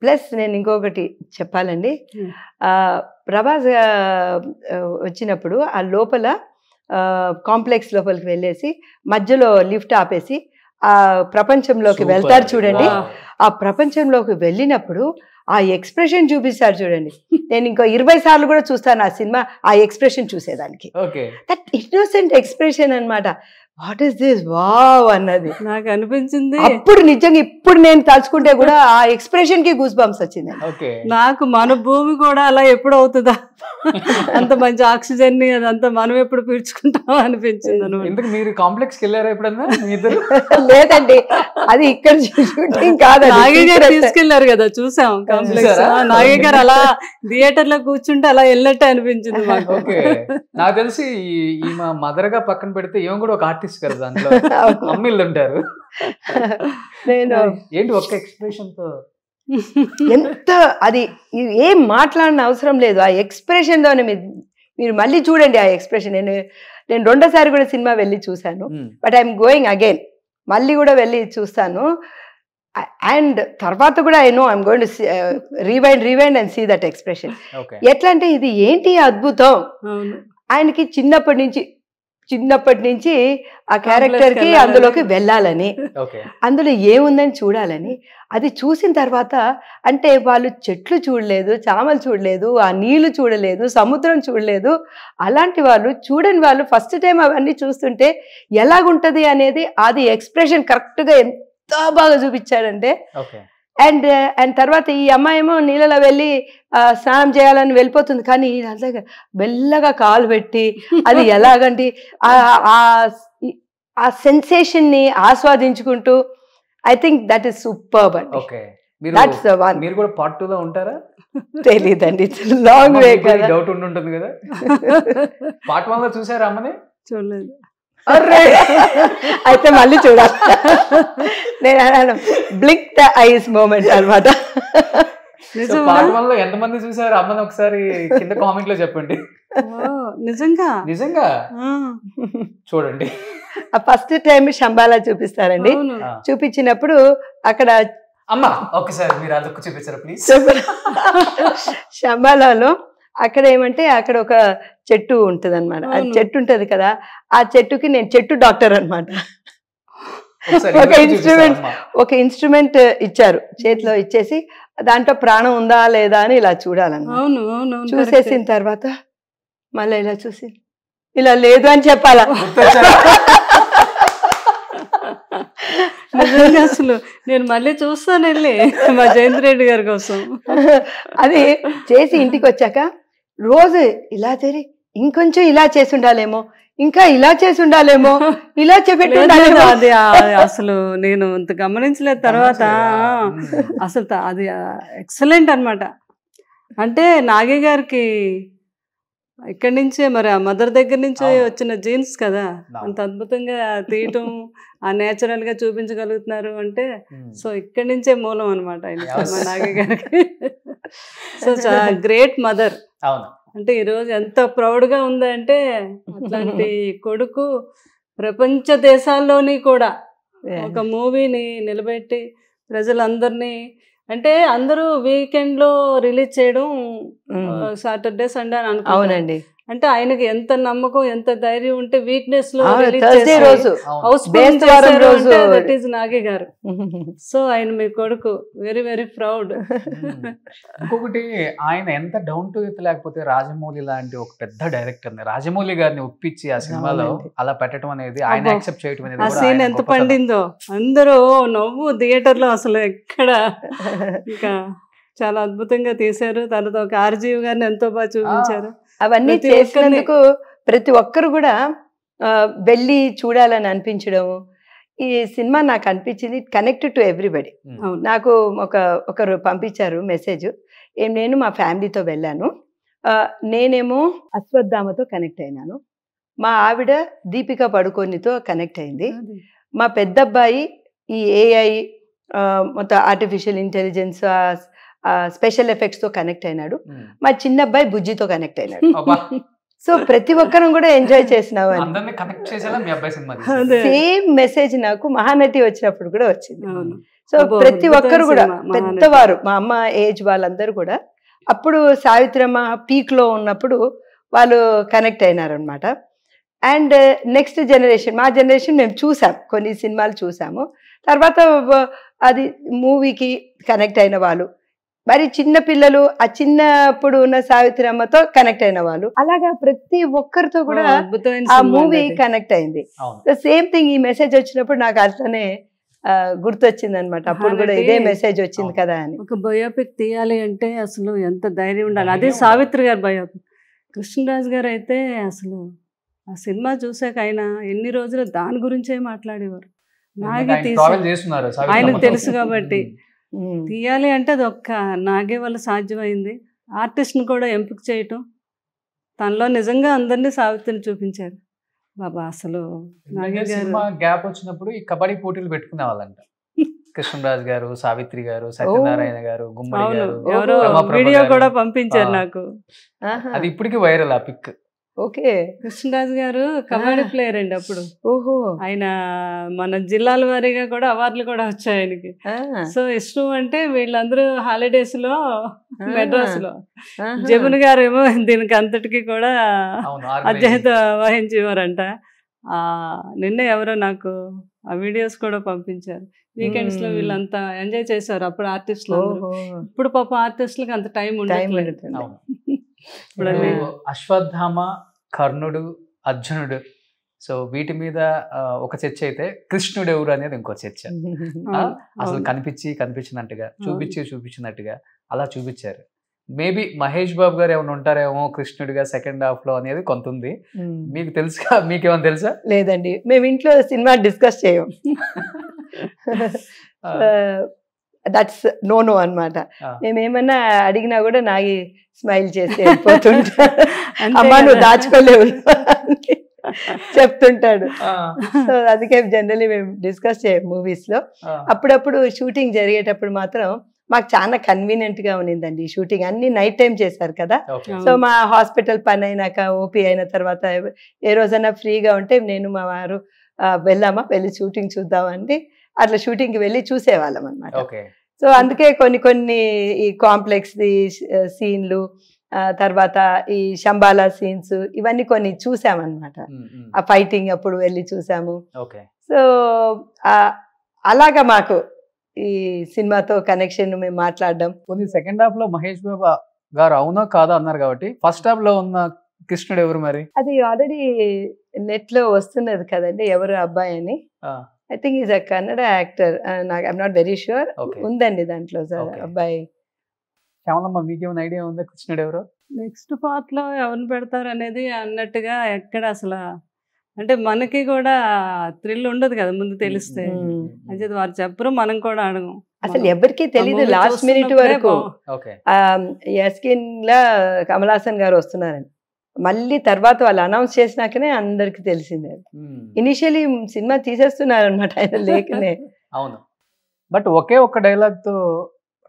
ప్లస్ నేను ఇంకొకటి చెప్పాలండి ప్రభాస్ వచ్చినప్పుడు ఆ లోపల కాంప్లెక్స్ లోపలికి వెళ్ళేసి మధ్యలో లిఫ్ట్ ఆపేసి ఆ ప్రపంచంలోకి వెళ్తారు చూడండి ఆ ప్రపంచంలోకి వెళ్ళినప్పుడు ఆ ఎక్స్ప్రెషన్ చూపిస్తారు చూడండి నేను ఇంకో ఇరవై సార్లు కూడా చూస్తాను ఆ సినిమా ఆ ఎక్స్ప్రెషన్ చూసేదానికి దట్ ఇన్నోసెంట్ ఎక్స్ప్రెషన్ అనమాట వాట్ ఈస్ దిస్ వావ్ అన్నది నాకు అనిపించింది ఇప్పుడు నిజంగా ఇప్పుడు నేను తలుచుకుంటే కూడా ఆ ఎక్స్ప్రెషన్ కి గూస్ బంప్స్ వచ్చింది నాకు మన భూమి కూడా అలా ఎప్పుడు అవుతుందా అంత మంచి ఆక్సిజన్ ని అదంతా మనం ఎప్పుడు పీల్చుకుంటాం అనిపించింది ఎందుకు మీరు కాంప్లెక్స్ వెళ్ళారా ఎప్పుడన్నా లేదండి అది ఇక్కడ చూసుకుంటే కాదు నాగే గారు తీసుకెళ్లారు కదా చూసాం కాంప్లెక్స్ నాగే గారు అలా థియేటర్ లో కూర్చుంటే అలా వెళ్ళట్టు అనిపించింది నాకు నాకు తెలిసి ఈ మా మదర్ గా పక్కన పెడితే ఏం కూడా ఒక ఆర్టిస్ట్ ఆర్టిస్ట్ కదా దాంట్లో అమ్మిళ్ళు ఉంటారు నేను ఏంటి ఒక్క ఎక్స్ప్రెషన్ తో ఎంత అది ఏం మాట్లాడిన అవసరం లేదు ఆ ఎక్స్ప్రెషన్ తోనే మీరు మళ్ళీ చూడండి ఆ ఎక్స్ప్రెషన్ నేను నేను రెండోసారి కూడా సినిమా వెళ్ళి చూశాను బట్ ఐఎమ్ గోయింగ్ అగైన్ మళ్ళీ కూడా వెళ్ళి చూస్తాను అండ్ తర్వాత కూడా I know I'm going to rewind rewind and see that expression ఎట్లా అంటే ఇది ఏంటి అద్భుతం ఆయనకి చిన్నప్పటి నుంచి చిన్నప్పటి నుంచి ఆ క్యారెక్టర్కి అందులోకి వెళ్ళాలని అందులో ఏముందని చూడాలని అది చూసిన తర్వాత అంటే వాళ్ళు చెట్లు చూడలేదు చామలు చూడలేదు ఆ నీళ్లు చూడలేదు సముద్రం చూడలేదు అలాంటి వాళ్ళు చూడని వాళ్ళు ఫస్ట్ టైం అవన్నీ చూస్తుంటే ఎలాగుంటుంది అనేది అది ఎక్స్ప్రెషన్ కరెక్ట్గా ఎంత బాగా చూపించాడంటే అండ్ అండ్ uh, తర్వాత ఈ అమ్మాయి ఏమో నీళ్ళలో వెళ్ళి స్నానం చేయాలని వెళ్ళిపోతుంది కానీ ఇదంతా బెల్లగా కాలు పెట్టి అది ఎలాగండి ఆ సెన్సేషన్ ని ఆస్వాదించుకుంటూ I think that is super అండి మీరు కూడా పార్ట్ ఉంటారా లాంగ్ వే డౌట్ ఉంటుంది కదా పార్ట్ వన్ లో చూసారా అమ్మని చూడలేదు అర్రే అయితే మళ్ళీ చూడాలి నేను అన్నాను బ్లిక్ ద ఐస్ మూమెంట్ అనమాట ఎంతమంది చూసారు అమ్మని ఒకసారి కింద కామెంట్ లో చెప్పండి నిజంగా నిజంగా చూడండి ఫస్ట్ టైం శంబాలా చూపిస్తారండి చూపించినప్పుడు అక్కడ అమ్మా ఒకసారి మీరు అదొక చూపించారు ప్లీజ్ శంబాలాలో అక్కడ ఏమంటే అక్కడ ఒక చెట్టు ఉంటుంది అనమాట చెట్టు ఉంటుంది కదా ఆ చెట్టుకి నేను చెట్టు డాక్టర్ అనమాట ఒక ఇన్స్ట్రుమెంట్ ఒక ఇన్స్ట్రుమెంట్ ఇచ్చారు చేతిలో ఇచ్చేసి దాంట్లో ప్రాణం ఉందా లేదా అని ఇలా చూడాలను చూసేసిన తర్వాత మళ్ళీ ఇలా చూసి ఇలా లేదు అని చెప్పాలా అసలు నేను మళ్ళీ చూస్తాను వెళ్ళి మా జయంత్ రెడ్డి గారి కోసం అది చేసి ఇంటికి వచ్చాక రోజు ఇలా తిరిగి ఇంకొంచెం ఇలా చేసి ఉండాలేమో ఇంకా ఇలా చేసి ఉండాలేమో ఇలా చెప్పెట్టి అది అసలు నేను అంత గమనించలేదు తర్వాత అసలు అది ఎక్సలెంట్ అనమాట అంటే నాగే గారికి ఇక్కడి నుంచే మరి ఆ మదర్ దగ్గర నుంచే వచ్చిన జీన్స్ కదా అంత అద్భుతంగా తీయటం ఆ నేచురల్ గా చూపించగలుగుతున్నారు అంటే సో ఇక్కడి నుంచే మూలం అనమాట నాగే గారికి సో గ్రేట్ మదర్ అవును అంటే ఈరోజు ఎంత ప్రౌడ్గా ఉందంటే అట్లాంటి కొడుకు ప్రపంచ దేశాల్లోని కూడా ఒక మూవీని నిలబెట్టి ప్రజలందరినీ అంటే అందరూ వీకెండ్లో రిలీజ్ చేయడం hmm. సాటర్డే సండే అని అవునండి అంటే ఆయనకి ఎంత నమ్మకం ఎంత ధైర్యం ఉంటే వీక్నెస్ లో హౌస్ దట్ ఈజ్ నాగే గారు సో ఆయన మీ కొడుకు వెరీ వెరీ ప్రౌడ్ ఇంకొకటి ఆయన ఎంత డౌన్ టు ఇత్ లేకపోతే రాజమౌళి లాంటి ఒక పెద్ద డైరెక్టర్ ని రాజమౌళి గారిని ఒప్పించి ఆ సినిమాలో అలా పెట్టడం అనేది ఆయన యాక్సెప్ట్ చేయడం అనేది ఆ సీన్ ఎంత పండిందో అందరూ నవ్వు థియేటర్ లో అసలు ఎక్కడ ఇంకా చాలా అద్భుతంగా తీశారు తనతో ఒక ఆర్జీవి గారిని ఎంతో బాగా చూపించారు అవన్నీ చేసినందుకు ప్రతి ఒక్కరు కూడా వెళ్ళి చూడాలని అనిపించడం ఈ సినిమా నాకు అనిపించింది కనెక్ట్ టు ఎవ్రీబడి నాకు ఒక ఒకరు పంపించారు మెసేజ్ ఏం నేను మా ఫ్యామిలీతో వెళ్ళాను నేనేమో అశ్వత్థామతో కనెక్ట్ అయినాను మా ఆవిడ దీపిక పడుకోనితో కనెక్ట్ అయింది మా పెద్దబ్బాయి ఈ ఏఐ మొత్తం ఆర్టిఫిషియల్ ఇంటెలిజెన్స్ స్పెషల్ ఎఫెక్ట్స్ తో కనెక్ట్ అయినాడు మా చిన్న అబ్బాయి బుజ్జితో కనెక్ట్ అయినాడు సో ప్రతి ఒక్కరం కూడా ఎంజాయ్ చేసినావు సేమ్ మెసేజ్ నాకు మహానటి వచ్చినప్పుడు కూడా వచ్చింది సో ప్రతి ఒక్కరు కూడా పెద్దవారు మా అమ్మ ఏజ్ వాళ్ళందరూ కూడా అప్పుడు సావిత్రమ్మ పీక్ లో ఉన్నప్పుడు వాళ్ళు కనెక్ట్ అయినారనమాట అండ్ నెక్స్ట్ జనరేషన్ మా జనరేషన్ మేము చూసాం కొన్ని సినిమాలు చూసాము తర్వాత అది మూవీకి కనెక్ట్ అయిన వాళ్ళు మరి చిన్న పిల్లలు ఆ చిన్నప్పుడు ఉన్న సావిత్రి అమ్మతో కనెక్ట్ అయిన వాళ్ళు అలాగా ప్రతి ఒక్కరితో కూడా ఆ మూవీ కనెక్ట్ అయింది సేమ్ థింగ్ ఈ మెసేజ్ వచ్చినప్పుడు నాకు అట్లనే గుర్తొచ్చింది అనమాట అప్పుడు కూడా ఇదే మెసేజ్ వచ్చింది కదా అని ఒక బయోపిక్ తీయాలి అంటే అసలు ఎంత ధైర్యం ఉండాలి అదే సావిత్రి గారు బయోపిక్ కృష్ణరాజు గారు అయితే అసలు ఆ సినిమా చూసాక ఆయన ఎన్ని రోజులు దాని గురించే మాట్లాడేవారు నాగి ఆయన తెలుసు కాబట్టి తీయాలి అంటే అది ఒక్క నాగే వల్ల సాధ్యమైంది ఆర్టిస్ట్ని కూడా ఎంపిక చేయటం తనలో నిజంగా అందరినీ సావిత్రిని చూపించారు బాబా అసలు గ్యాప్ వచ్చినప్పుడు ఈ కబడ్డీ పోటీలు పెట్టుకునే వాళ్ళంట కృష్ణరాజ్ గారు సావిత్రి గారు సత్యనారాయణ గారు గుమ్మడి గారు వీడియో కూడా పంపించారు నాకు అది ఇప్పటికీ వైరల్ ఆ పిక్ ఓకే కృష్ణరాజు గారు కబడ్డీ ప్లేయర్ అండి అప్పుడు ఓహో ఆయన మన జిల్లాల వారీగా కూడా అవార్డులు కూడా వచ్చాయి ఆయనకి సో ఇష్టం అంటే వీళ్ళందరూ హాలిడేస్ లో మెడ్రాస్ లో జమున్ గారు ఏమో దీనికి అంతటికి కూడా అధ్యయత వహించేవారంట నిన్న ఎవరో నాకు ఆ వీడియోస్ కూడా పంపించారు వీకెండ్స్ లో వీళ్ళంతా ఎంజాయ్ చేశారు అప్పుడు ఆర్టిస్ట్ లో ఇప్పుడు పాప ఆర్టిస్టులకు అంత టైం ఉండదు ఇప్పుడు అశ్వత్థామ కర్ణుడు అర్జునుడు సో వీటి మీద ఒక చర్చ అయితే కృష్ణుడు ఎవరు అనేది ఇంకో చర్చ అసలు కనిపించి కనిపించినట్టుగా చూపించి చూపించినట్టుగా అలా చూపించారు మేబీ మహేష్ బాబు గారు ఏమైనా ఉంటారేమో కృష్ణుడిగా సెకండ్ హాఫ్ లో అనేది కొంత ఉంది మీకు తెలుసా మీకేమైనా తెలుసా లేదండి మేము ఇంట్లో సినిమా డిస్కస్ చేయం దట్స్ నో నో అనమాట మేమేమన్నా అడిగినా కూడా నాగి స్మైల్ చేసి వెళ్ళిపోతుంటాడు అమ్మా నువ్వు దాచుకోలేవు చెప్తుంటాడు సో అందుకే జనరలీ మేము డిస్కస్ చేయం మూవీస్ లో అప్పుడప్పుడు షూటింగ్ జరిగేటప్పుడు మాత్రం మాకు చాలా కన్వీనియంట్ గా ఉన్నిందండి షూటింగ్ అన్ని నైట్ టైం చేశారు కదా సో మా హాస్పిటల్ పని అయినాక ఓపీ అయిన తర్వాత ఏ రోజైనా ఫ్రీగా ఉంటే నేను మా వారు వెళ్ళామా వెళ్ళి షూటింగ్ చూద్దామండి అట్లా షూటింగ్కి వెళ్ళి చూసేవాళ్ళం అనమాట సో అందుకే కొన్ని కొన్ని ఈ కాంప్లెక్స్ సీన్లు తర్వాత ఈ శంబాలా సీన్స్ ఇవన్నీ కొన్ని అనమాట ఆ ఫైటింగ్ అప్పుడు వెళ్ళి చూసాము సో అలాగా మాకు ఈ సినిమాతో కనెక్షన్ మేము మాట్లాడడం కొన్ని సెకండ్ హాఫ్ లో మహేష్ బాబా గారు అవునా కాదా అన్నారు కాబట్టి ఫస్ట్ హాఫ్ లో ఉన్న కృష్ణుడు ఎవరు మరి అది ఆల్రెడీ నెట్ లో వస్తున్నది కదండి ఎవరు అబ్బాయి అని I think is a Kannada actor నాకు ఐఎమ్ నాట్ వెరీ షూర్ ఉందండి దాంట్లో సార్ అబ్బాయి శ్యామలమ్మ మీకేమైనా ఐడియా ఉందా కృష్ణుడు ఎవరు నెక్స్ట్ పార్ట్ లో ఎవరు పెడతారు అనేది అన్నట్టుగా ఎక్కడ అసలు అంటే మనకి కూడా థ్రిల్ ఉండదు కదా ముందు తెలిస్తే అంటే వారు చెప్పరు మనం కూడా అడుగు అసలు ఎవరికి తెలియదు లాస్ట్ మినిట్ వరకు యస్కిన్ లా కమలాసన్ గారు వస్తున్నారని మళ్ళీ తర్వాత వాళ్ళు అనౌన్స్ చేసినాకనే అందరికి తెలిసిందే ఇనిషియలీ hmm. సినిమా తీసేస్తున్నారు అనమాట ఆయన లేకనే అవును బట్ ఒకే ఒక్క తో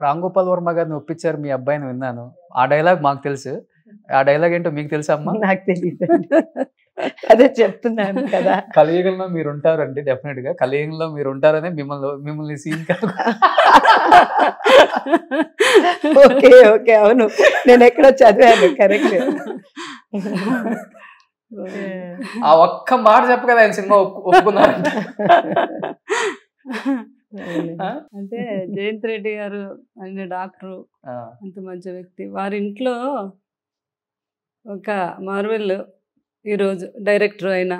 రామ్ గోపాల్ వర్మ గారిని ఒప్పించారు మీ అబ్బాయిని విన్నాను ఆ డైలాగ్ మాకు తెలుసు ఆ డైలాగ్ ఏంటో మీకు తెలుసా అమ్మా నాకు తెలియదు అదే చెప్తున్నాను కదా కలియుగంలో మీరు ఉంటారండి డెఫినెట్ గా కలియుగంలో మీరు ఉంటారనే మిమ్మల్ని మిమ్మల్ని సీన్ ఓకే ఓకే అవును నేను ఎక్కడో చదివాను కరెక్ట్ ఆ ఒక్క మాట కదా ఆయన సినిమా ఒప్పుకున్నా అంటే జయంత్ రెడ్డి గారు ఆయన డాక్టరు అంత మంచి వ్యక్తి వారి ఇంట్లో ఒక మార్వెల్ ఈరోజు డైరెక్టర్ అయిన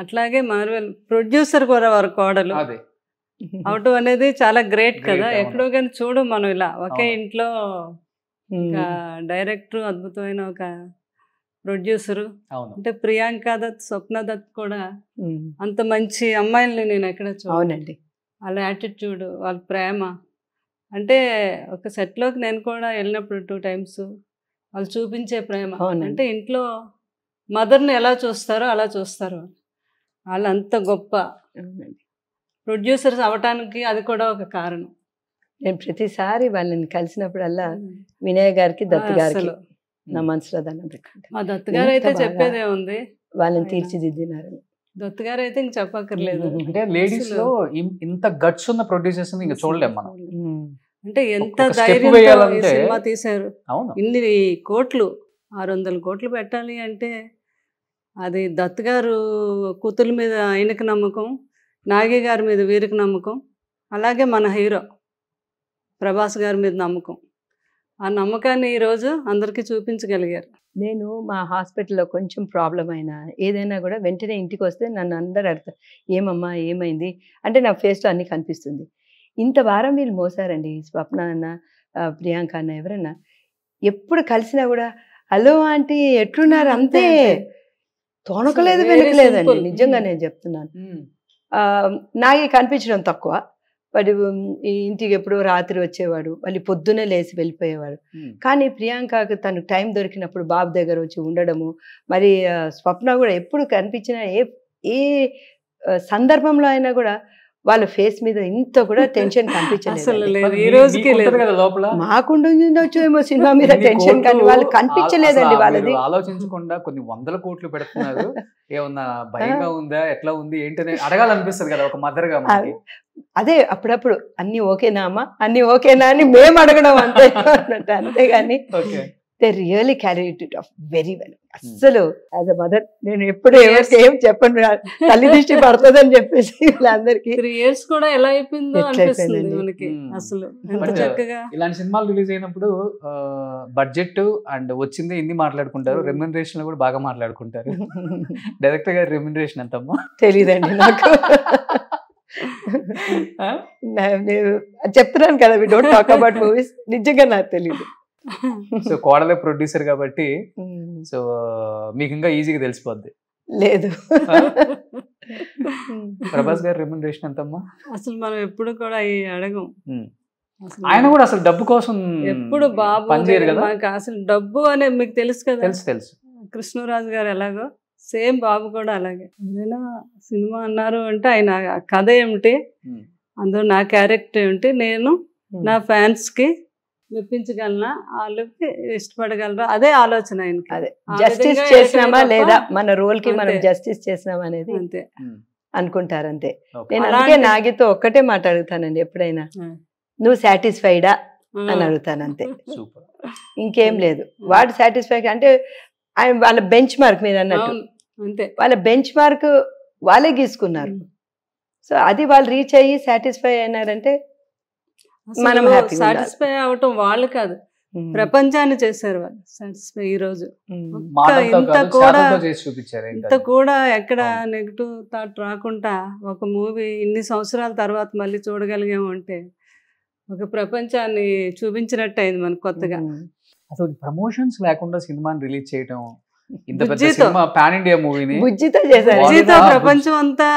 అట్లాగే మార్వెల్ ప్రొడ్యూసర్ కూడా వారు కోడలు అవటం అనేది చాలా గ్రేట్ కదా ఎక్కడో కానీ చూడు మనం ఇలా ఒకే ఇంట్లో డైరెక్టర్ అద్భుతమైన ఒక ప్రొడ్యూసరు అంటే ప్రియాంక దత్ స్వప్న దత్ కూడా అంత మంచి అమ్మాయిల్ని నేను ఎక్కడ చూడండి వాళ్ళ యాటిట్యూడ్ వాళ్ళ ప్రేమ అంటే ఒక సెట్లోకి నేను కూడా వెళ్ళినప్పుడు టూ టైమ్స్ వాళ్ళు చూపించే ప్రేమ అంటే ఇంట్లో మదర్ని ఎలా చూస్తారో అలా చూస్తారు వాళ్ళు అంత గొప్ప ప్రొడ్యూసర్స్ అవటానికి అది కూడా ఒక కారణం నేను ప్రతిసారి వాళ్ళని కలిసినప్పుడల్లా వినయ్ గారికి దత్తు గారికి నా మనసులో దండం మా దత్తగారు అయితే చెప్పేదే ఉంది వాళ్ళని తీర్చిదిద్దినారని దత్తగారు అయితే ఇంక చెప్పక్కర్లేదు అంటే లేడీస్ లో ఇంత గట్స్ ఉన్న ప్రొడ్యూసర్స్ ఇంకా చూడలేం మనం అంటే ఎంత ధైర్యం సినిమా తీశారు ఇన్ని కోట్లు ఆరు వందల కోట్లు పెట్టాలి అంటే అది దత్ గారు కూతురు మీద ఆయనకు నమ్మకం నాగే గారి మీద వీరికి నమ్మకం అలాగే మన హీరో ప్రభాస్ గారి మీద నమ్మకం ఆ నమ్మకాన్ని ఈరోజు అందరికి చూపించగలిగారు నేను మా హాస్పిటల్లో కొంచెం ప్రాబ్లం అయినా ఏదైనా కూడా వెంటనే ఇంటికి వస్తే నన్ను అందరు అడుగుతారు ఏమమ్మా ఏమైంది అంటే నా ఫేస్లో అన్నీ కనిపిస్తుంది ఇంత వారం మీరు మోసారండి స్వప్న అన్న ప్రియాంక అన్న ఎవరన్నా ఎప్పుడు కలిసినా కూడా హలో ఆంటీ ఎట్లున్నారు అంతే తోనకలేదు వెనకలేదండి నిజంగా నేను చెప్తున్నాను నాకే కనిపించడం తక్కువ వాడు ఇంటికి ఎప్పుడో రాత్రి వచ్చేవాడు మళ్ళీ పొద్దునే లేచి వెళ్ళిపోయేవాడు కానీ ప్రియాంకకు తనకు టైం దొరికినప్పుడు బాబు దగ్గర వచ్చి ఉండడము మరి స్వప్న కూడా ఎప్పుడు కనిపించినా ఏ ఏ సందర్భంలో అయినా కూడా వాళ్ళ ఫేస్ మీద ఇంత కూడా టెన్షన్ కనిపించలేదు మాకుండా ఏమో సినిమా మీద టెన్షన్ కానీ వాళ్ళు కనిపించలేదండి వాళ్ళది ఆలోచించకుండా కొన్ని వందల కోట్లు పెడుతున్నారు ఏమన్నా భయంగా ఉందా ఎట్లా ఉంది ఏంటని అడగాలనిపిస్తుంది కదా ఒక మదర్ గా అదే అప్పుడప్పుడు అన్ని ఓకేనా అమ్మా అన్ని ఓకేనా అని మేము అడగడం అంతే అంతేగాని they really carried it off very well అస్సలు యాజ్ అ మదర్ నేను ఎప్పుడు ఏం చెప్పండి తల్లి దృష్టి పడుతుందని చెప్పేసి వీళ్ళందరికీ త్రీ ఇయర్స్ కూడా ఎలా అయిపోయిందో hmm. అసలు ఇలాంటి సినిమాలు రిలీజ్ అయినప్పుడు బడ్జెట్ అండ్ వచ్చింది ఇన్ని మాట్లాడుకుంటారు hmm. రెమ్యూనరేషన్ కూడా బాగా మాట్లాడుకుంటారు డైరెక్ట్ గా రెమ్యునరేషన్ ఎంతమ్మా తెలియదండి నాకు చెప్తున్నాను కదా we don't talk about movies నిజంగా నాకు తెలియదు సో కోడలే ప్రొడ్యూసర్ కాబట్టి సో మీకు ఇంకా ఈజీగా తెలిసిపోద్ది లేదు ప్రభాస్ గారు రెమ్యునరేషన్ ఎంతమ్మా అసలు మనం ఎప్పుడు కూడా అడగం ఆయన కూడా అసలు డబ్బు కోసం ఎప్పుడు బాబు మనకు అసలు డబ్బు అనే మీకు తెలుసు కదా తెలుసు తెలుసు కృష్ణరాజు గారు ఎలాగో సేమ్ బాబు కూడా అలాగే ఏదైనా సినిమా అన్నారు అంటే ఆయన కథ ఏమిటి అందులో నా క్యారెక్టర్ ఏమిటి నేను నా ఫ్యాన్స్కి మెప్పించగలనా వాళ్ళకి ఇష్టపడగలరా అదే ఆలోచన ఆయనకి అదే జస్టిస్ చేసినామా లేదా మన రోల్ కి మనం జస్టిస్ చేసినామా అనేది అంతే అనుకుంటారు అంతే నేను అలాగే నాగితో ఒక్కటే మాట అడుగుతానండి ఎప్పుడైనా నువ్వు సాటిస్ఫైడా అని అడుగుతాను అంతే ఇంకేం లేదు వాడు సాటిస్ఫై అంటే ఆయన వాళ్ళ బెంచ్ మార్క్ మీరు అన్నట్టు అంతే వాళ్ళ బెంచ్ మార్క్ వాళ్ళే గీసుకున్నారు సో అది వాళ్ళు రీచ్ అయ్యి సాటిస్ఫై అయినారంటే మనం సాటిస్ఫై అవటం వాళ్ళు కాదు ప్రపంచాన్ని చేశారు వాళ్ళు సాటిస్ఫై ఈ రోజు ఇంత కూడా ఇంత కూడా ఎక్కడ నెగిటివ్ థాట్ రాకుండా ఒక మూవీ ఇన్ని సంవత్సరాల తర్వాత మళ్ళీ చూడగలిగాము అంటే ఒక ప్రపంచాన్ని చూపించినట్టు అయింది మనకు కొత్తగా అసలు ప్రమోషన్స్ లేకుండా సినిమాని రిలీజ్ చేయటం ప్రపంచం అంతా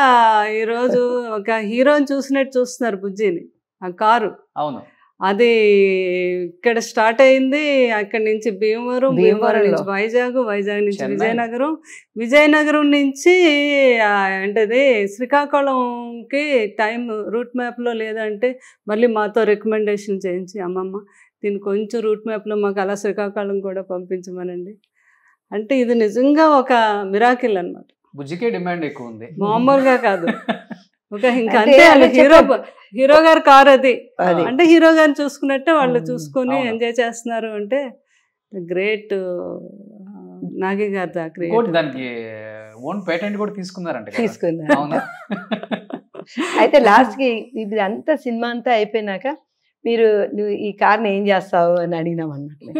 ఈ రోజు ఒక హీరోని చూసినట్టు చూస్తున్నారు బుజ్జిని కారు అవును అది ఇక్కడ స్టార్ట్ అయింది అక్కడి నుంచి భీమవరం భీమవరం నుంచి వైజాగ్ వైజాగ్ నుంచి విజయనగరం విజయనగరం నుంచి అంటే శ్రీకాకుళంకి టైం రూట్ మ్యాప్లో లేదంటే మళ్ళీ మాతో రికమెండేషన్ చేయించి అమ్మమ్మ దీన్ని కొంచెం రూట్ మ్యాప్లో మాకు అలా శ్రీకాకుళం కూడా పంపించమనండి అంటే ఇది నిజంగా ఒక మిరాకిల్ అనమాట బుజ్జికే డిమాండ్ ఎక్కువ ఉంది మామూలుగా కాదు ఒక ఇంకా అంతే వాళ్ళు హీరో హీరో గారు కార్ అది అంటే హీరో గారిని చూసుకున్నట్టే వాళ్ళు చూసుకొని ఎంజాయ్ చేస్తున్నారు అంటే గ్రేట్ నాగే గారు దానికి ఓన్ పేటెంట్ కూడా తీసుకున్నారంట తీసుకున్నారు అయితే లాస్ట్ కి ఇది అంతా సినిమా అంతా అయిపోయినాక మీరు నువ్వు ఈ కార్ని ఏం చేస్తావు అని అడిగినాం అన్నట్లు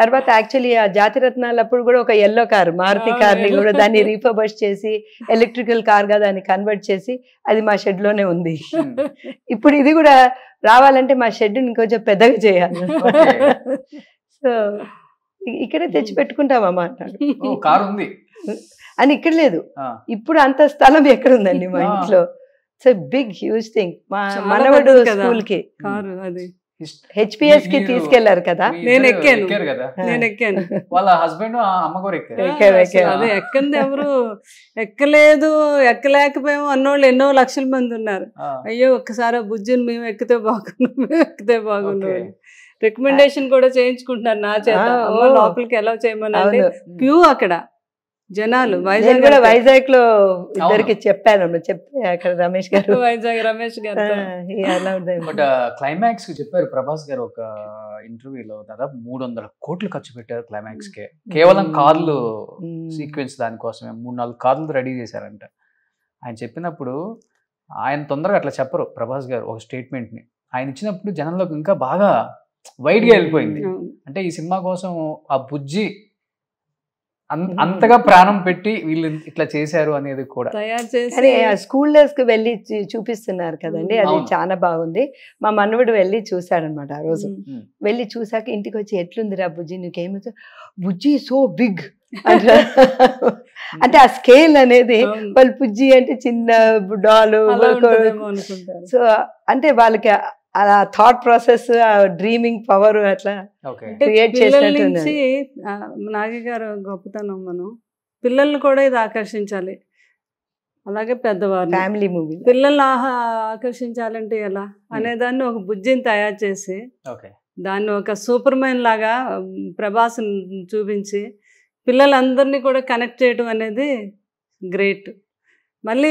తర్వాత యాక్చువల్లీ ఆ రత్నాలు అప్పుడు కూడా ఒక ఎల్లో కార్ మారుతి కార్ని కూడా దాన్ని రీఫర్బష్ చేసి ఎలక్ట్రికల్ కార్గా దాన్ని కన్వర్ట్ చేసి అది మా షెడ్లోనే ఉంది hmm. ఇప్పుడు ఇది కూడా రావాలంటే మా షెడ్ ఇంకొంచెం పెద్దగా చేయాలి సో ఇక్కడే తెచ్చి పెట్టుకుంటాం అన్నమాట ఉంది అని ఇక్కడ లేదు ఇప్పుడు అంత స్థలం ఎక్కడ ఉందండి మా ఇంట్లో ఇట్స్ బిగ్ హ్యూజ్ థింగ్ మా మనవడు స్కూల్ కి అది హెచ్పిఎస్ కి తీసుకెళ్లారు కదా నేను ఎక్కాను నేను ఎక్కాను వాళ్ళ హస్బెండ్ అదే ఎక్కంది ఎవరు ఎక్కలేదు ఎక్కలేకపోయాము అన్నోళ్ళు ఎన్నో లక్షల మంది ఉన్నారు అయ్యో ఒక్కసారి బుజ్జిని మేము ఎక్కితే బాగున్నాం మేము ఎక్కితే బాగున్నాం రికమెండేషన్ కూడా చేయించుకుంటున్నారు నా చేత లోపలికి ఎలా చేయమని క్యూ అక్కడ జనాలు వైజాగ్ కూడా వైజాగ్ లో ఇద్దరికి చెప్పాను చెప్తే అక్కడ రమేష్ గారు వైజాగ్ రమేష్ గారు బట్ క్లైమాక్స్ చెప్పారు ప్రభాస్ గారు ఒక ఇంటర్వ్యూలో దాదాపు మూడు వందల కోట్లు ఖర్చు పెట్టారు క్లైమాక్స్ కే కేవలం కార్లు సీక్వెన్స్ దానికోసమే మూడు నాలుగు కార్లు రెడీ చేశారంట ఆయన చెప్పినప్పుడు ఆయన తొందరగా అట్లా చెప్పరు ప్రభాస్ గారు ఒక స్టేట్మెంట్ ని ఆయన ఇచ్చినప్పుడు జనంలోకి ఇంకా బాగా వైడ్గా వెళ్ళిపోయింది అంటే ఈ సినిమా కోసం ఆ బుజ్జి అంతగా ప్రాణం పెట్టి వీళ్ళు ఇట్లా చేశారు అనేది కూడా తయారు చేసి స్కూల్ డేస్ కి వెళ్ళి చూపిస్తున్నారు కదండి అది చాలా బాగుంది మా మనవుడు వెళ్ళి అనమాట ఆ రోజు వెళ్ళి చూసాక ఇంటికి వచ్చి ఎట్లుందిరా బుజ్జి నీకేమి బుజ్జి సో బిగ్ అంటే ఆ స్కేల్ అనేది వాళ్ళు బుజ్జి అంటే చిన్న డాలు సో అంటే వాళ్ళకి అలా థాట్ ప్రాసెస్ డ్రీమింగ్ పవర్ అట్లా క్రియేట్ చేసి నాగి గారు గొప్పతనం మనం పిల్లల్ని కూడా ఇది ఆకర్షించాలి అలాగే పెద్దవారు ఫ్యామిలీ మూవీ పిల్లల్ని ఆకర్షించాలంటే ఎలా అనే hmm. దాన్ని ఒక బుజ్జిని తయారు చేసి దాన్ని ఒక సూపర్ మైన్ లాగా ప్రభాస్ చూపించి పిల్లలందరినీ కూడా కనెక్ట్ చేయడం అనేది గ్రేట్ మళ్ళీ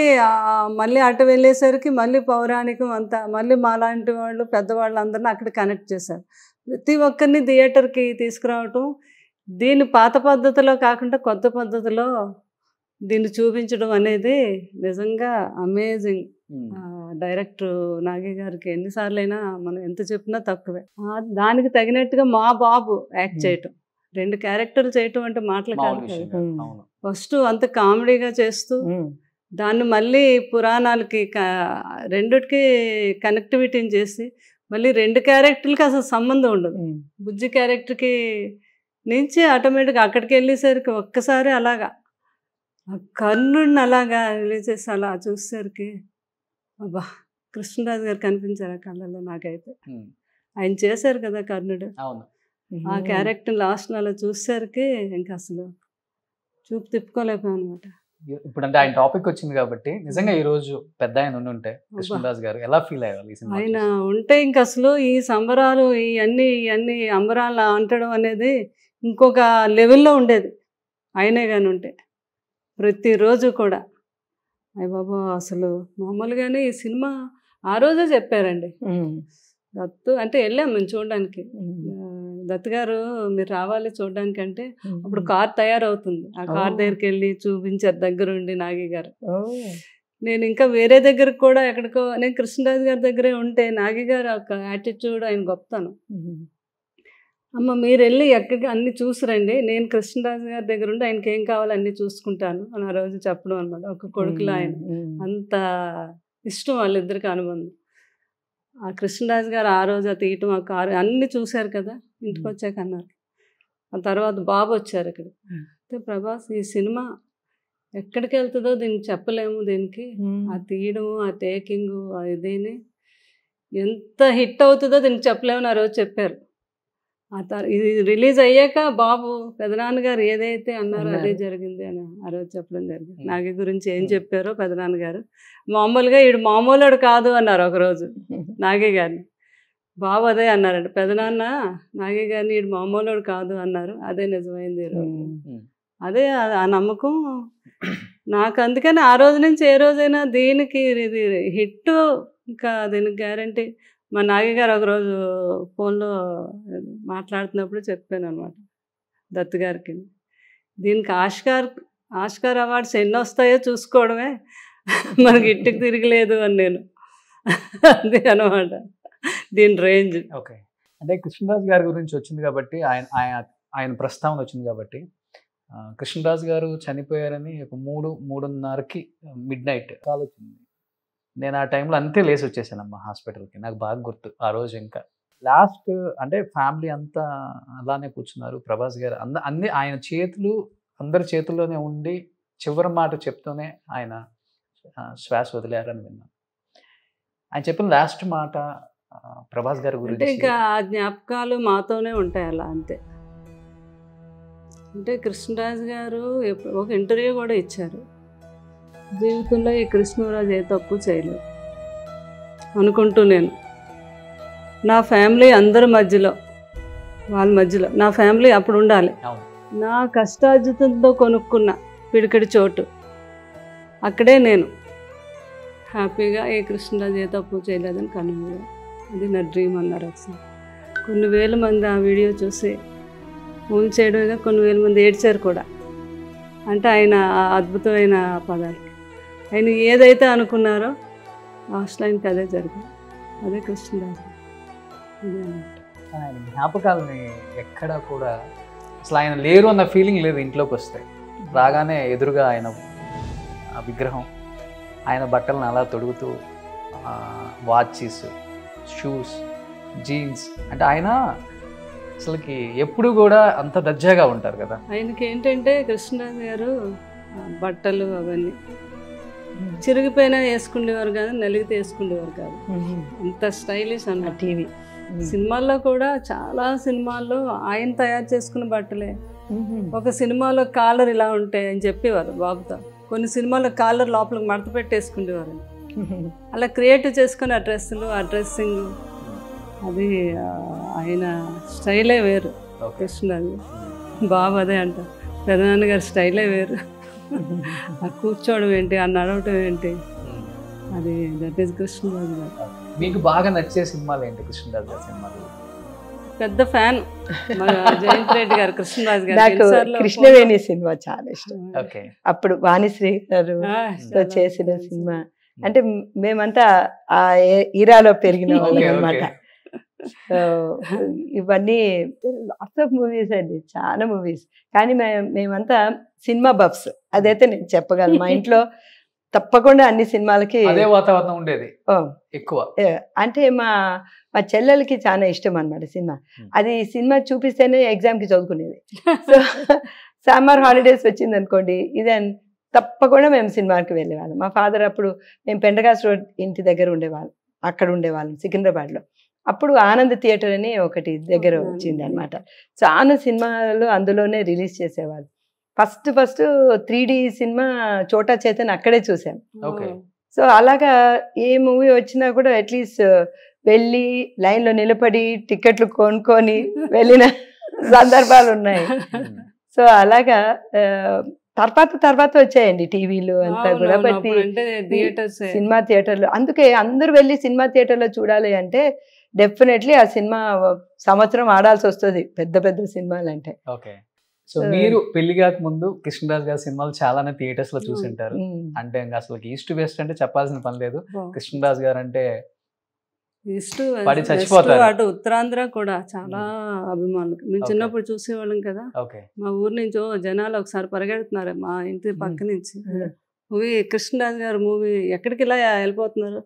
మళ్ళీ అటు వెళ్ళేసరికి మళ్ళీ పౌరాణికం అంతా మళ్ళీ మాలాంటి వాళ్ళు పెద్దవాళ్ళు అందరినీ అక్కడ కనెక్ట్ చేశారు ప్రతి ఒక్కరిని థియేటర్కి తీసుకురావటం దీని పాత పద్ధతిలో కాకుండా కొత్త పద్ధతిలో దీన్ని చూపించడం అనేది నిజంగా అమేజింగ్ డైరెక్టర్ నాగి గారికి ఎన్నిసార్లు అయినా మనం ఎంత చెప్పినా తక్కువే దానికి తగినట్టుగా మా బాబు యాక్ట్ చేయటం రెండు క్యారెక్టర్లు చేయటం అంటే మాటలు కాదు ఫస్ట్ అంత కామెడీగా చేస్తూ దాన్ని మళ్ళీ పురాణాలకి రెండుకి కనెక్టివిటీని చేసి మళ్ళీ రెండు క్యారెక్టర్లకి అసలు సంబంధం ఉండదు బుజ్జి క్యారెక్టర్కి నుంచి ఆటోమేటిక్గా అక్కడికి వెళ్ళేసరికి ఒక్కసారి అలాగా కర్ణుడిని అలాగా రిలీజ్ చేసి అలా చూసేసరికి అబ్బా కృష్ణరాజు గారు కనిపించారు ఆ కళ్ళలో నాకైతే ఆయన చేశారు కదా కర్ణుడు ఆ క్యారెక్టర్ లాస్ట్ అలా చూసేసరికి ఇంకా అసలు చూపు తిప్పుకోలేకపోయా అనమాట ఇప్పుడు అంటే ఆయన టాపిక్ వచ్చింది కాబట్టి నిజంగా ఈ రోజు పెద్ద ఆయన ఉండి ఉంటే కృష్ణదాస్ గారు ఎలా ఫీల్ అయ్యారు ఆయన ఉంటే ఇంక అసలు ఈ సంబరాలు ఈ అన్ని అన్ని అంబరాలు అంటడం అనేది ఇంకొక లెవెల్లో ఉండేది ఆయనే కానీ ఉంటే ప్రతిరోజు కూడా అయ్య అసలు మామూలుగానే ఈ సినిమా ఆ రోజే చెప్పారండి దత్తు అంటే వెళ్ళాం మేము చూడడానికి దత్తు గారు మీరు రావాలి చూడడానికి అంటే అప్పుడు కార్ తయారవుతుంది ఆ కార్ దగ్గరికి వెళ్ళి చూపించారు దగ్గరుండి నాగి గారు నేను ఇంకా వేరే దగ్గరకు కూడా ఎక్కడికో నేను కృష్ణరాజు గారి దగ్గరే ఉంటే నాగి గారు ఒక యాటిట్యూడ్ ఆయన గొప్పతాను అమ్మ మీరు వెళ్ళి ఎక్కడికి అన్ని చూసిరండి నేను కృష్ణరాజు గారి దగ్గర ఉండి ఆయనకి ఏం కావాలో అన్ని చూసుకుంటాను అని ఆ రోజు చెప్పడం అనమాట ఒక కొడుకులో ఆయన అంత ఇష్టం వాళ్ళిద్దరికి అనుబంధం ఆ కృష్ణరాజు గారు ఆ రోజు ఆ తీయటం ఆ కారు అన్నీ చూశారు కదా ఇంటికి వచ్చాక అన్నారు ఆ తర్వాత బాబు వచ్చారు ఇక్కడ అయితే ప్రభాస్ ఈ సినిమా ఎక్కడికి వెళ్తుందో దీన్ని చెప్పలేము దీనికి ఆ తీయడము ఆ టేకింగ్ ఇదేని ఎంత హిట్ అవుతుందో దీనికి చెప్పలేము ఆ రోజు చెప్పారు ఆ తర్ ఇది రిలీజ్ అయ్యాక బాబు పెదనాన్న గారు ఏదైతే అన్నారో అదే జరిగింది అని ఆ రోజు చెప్పడం జరిగింది నాగి గురించి ఏం చెప్పారో పెదనాన్న గారు మామూలుగా ఈడు మామూలుడు కాదు అన్నారు ఒకరోజు నాగే గారిని బాబు అదే అన్నారండి పెదనాన్న నాగే గారిని ఈడు మామూలుడు కాదు అన్నారు అదే నిజమైంది అదే ఆ నమ్మకం నాకు అందుకని ఆ రోజు నుంచి ఏ రోజైనా దీనికి ఇది హిట్ ఇంకా దీనికి గ్యారంటీ మా నాగి ఒకరోజు ఫోన్లో మాట్లాడుతున్నప్పుడు చెప్పాను అనమాట దత్తు గారికి దీనికి ఆస్కార్ ఆస్కార్ అవార్డ్స్ ఎన్ని వస్తాయో చూసుకోవడమే మనకి ఇంటికి తిరగలేదు అని నేను అది అనమాట దీని రేంజ్ ఓకే అంటే కృష్ణరాజు గారి గురించి వచ్చింది కాబట్టి ఆయన ఆయన ఆయన ప్రస్తావన వచ్చింది కాబట్టి కృష్ణరాజు గారు చనిపోయారని ఒక మూడు మూడున్నరకి మిడ్ నైట్ కాల్ వచ్చింది నేను ఆ టైంలో అంతే లేచి వచ్చేసానమ్మా హాస్పిటల్కి నాకు బాగా గుర్తు ఆ రోజు ఇంకా లాస్ట్ అంటే ఫ్యామిలీ అంతా అలానే కూర్చున్నారు ప్రభాస్ గారు అంద అన్ని ఆయన చేతులు అందరి చేతుల్లోనే ఉండి చివరి మాట చెప్తూనే ఆయన శ్వాస వదిలేరని విన్నాను ఆయన చెప్పిన లాస్ట్ మాట ప్రభాస్ గారి గురించి ఇంకా ఆ జ్ఞాపకాలు మాతోనే ఉంటాయి అలా అంతే అంటే కృష్ణరాజు గారు ఒక ఇంటర్వ్యూ కూడా ఇచ్చారు జీవితంలో ఈ కృష్ణరాజు ఏ తప్పు చేయలేదు అనుకుంటూ నేను నా ఫ్యామిలీ అందరి మధ్యలో వాళ్ళ మధ్యలో నా ఫ్యామిలీ అప్పుడు ఉండాలి నా కష్టార్జితంతో కొనుక్కున్న పిడికిడి చోటు అక్కడే నేను హ్యాపీగా ఏ కృష్ణరాజు ఏ తప్పు చేయలేదని కనుగొన్నాను అది నా డ్రీమ్ అన్నారు ఒకసారి కొన్ని వేల మంది ఆ వీడియో చూసి ఫోన్ చేయడమే కొన్ని వేల మంది ఏడ్చారు కూడా అంటే ఆయన అద్భుతమైన పదాలు ఆయన ఏదైతే అనుకున్నారో లాస్ట్ ఆయనకి అదే జరిగింది అదే కృష్ణదాస్ ఆయన జ్ఞాపకాలని ఎక్కడా కూడా అసలు ఆయన లేరు అన్న ఫీలింగ్ లేదు ఇంట్లోకి వస్తే రాగానే ఎదురుగా ఆయన ఆ విగ్రహం ఆయన బట్టలను అలా తొడుగుతూ వాచెస్ షూస్ జీన్స్ అంటే ఆయన అసలుకి ఎప్పుడు కూడా అంత దర్జాగా ఉంటారు కదా ఆయనకి ఏంటంటే కృష్ణరాజు గారు బట్టలు అవన్నీ చిరిగిపోయిన వేసుకునేవారు కాదు నలిగితే వేసుకునేవారు కాదు అంత స్టైలిష్ అన్న టీవీ సినిమాల్లో కూడా చాలా సినిమాల్లో ఆయన తయారు చేసుకున్న బట్టలే ఒక సినిమాలో కాలర్ ఇలా ఉంటాయి అని చెప్పేవారు బాబుతో కొన్ని సినిమాల్లో కాలర్ లోపలికి మడత పెట్టేసుకునేవారు అలా క్రియేట్ చేసుకుని ఆ డ్రెస్సులు ఆ డ్రెస్సింగ్ అది ఆయన స్టైలే వేరు కృష్ణ బాబు అదే అంట పెదనాన్న గారి స్టైలే వేరు కూర్చోవడం ఏంటి ఆ నడవటం ఏంటి hmm. అది దట్ ఈస్ కృష్ణరాజు గారు మీకు బాగా నచ్చే సినిమాలు ఏంటి కృష్ణరాజు గారు సినిమాలు పెద్ద ఫ్యాన్ జయంత్ రెడ్డి గారు కృష్ణరాజు గారు కృష్ణవేణి సినిమా చాలా ఇష్టం అప్పుడు వాణిశ్రీ గారు చేసిన సినిమా hmm. అంటే మేమంతా ఆ ఇరాలో పెరిగిన వాళ్ళం అనమాట ఇవన్నీ లాట్స్ ఆఫ్ మూవీస్ అండి చాలా మూవీస్ కానీ మే మేమంతా సినిమా బఫ్స్ అదైతే నేను చెప్పగలను మా ఇంట్లో తప్పకుండా అన్ని సినిమాలకి వాతావరణం ఉండేది ఎక్కువ అంటే మా మా చెల్లెలకి చాలా ఇష్టం అనమాట సినిమా అది సినిమా చూపిస్తేనే ఎగ్జామ్కి చదువుకునేది సో సమ్మర్ హాలిడేస్ వచ్చింది అనుకోండి ఇదే తప్పకుండా మేము సినిమాకి వెళ్ళేవాళ్ళం మా ఫాదర్ అప్పుడు మేము పెండగాస్ రోడ్ ఇంటి దగ్గర ఉండేవాళ్ళం అక్కడ ఉండేవాళ్ళం సికింద్రాబాద్లో అప్పుడు ఆనంద్ థియేటర్ అని ఒకటి దగ్గర వచ్చింది అనమాట సో ఆనంద్ సినిమాలు అందులోనే రిలీజ్ చేసేవాళ్ళు ఫస్ట్ ఫస్ట్ త్రీ సినిమా చోటా చేతన్ అక్కడే చూసాం సో అలాగా ఏ మూవీ వచ్చినా కూడా అట్లీస్ట్ వెళ్ళి లైన్లో నిలబడి టికెట్లు కొనుక్కొని వెళ్ళిన సందర్భాలు ఉన్నాయి సో అలాగా తర్వాత తర్వాత వచ్చాయండి టీవీలు అంతా కూడా సినిమా థియేటర్లు అందుకే అందరూ వెళ్ళి సినిమా థియేటర్లో చూడాలి అంటే డెఫినెట్లీ ఆ సినిమా సంవత్సరం ఆడాల్సి వస్తుంది పెద్ద పెద్ద సినిమాలు అంటే ఓకే సో మీరు పెళ్లి కాక ముందు కృష్ణరాజ్ గారి సినిమాలు చాలానే థియేటర్స్ లో hmm. చూసి ఉంటారు hmm. అంటే అసలు ఈస్ట్ వెస్ట్ అంటే చెప్పాల్సిన పని లేదు కృష్ణరాజ్ గారు అంటే ఈస్ట్ అటు ఉత్తరాంధ్ర కూడా చాలా hmm. అభిమానులు మేము చిన్నప్పుడు చూసేవాళ్ళం కదా మా ఊరు నుంచి జనాలు ఒకసారి పరిగెడుతున్నారు మా ఇంటి పక్క నుంచి మూవీ కృష్ణరాజ్ గారు మూవీ ఎక్కడికి ఇలా వెళ్ళిపోతున్నారు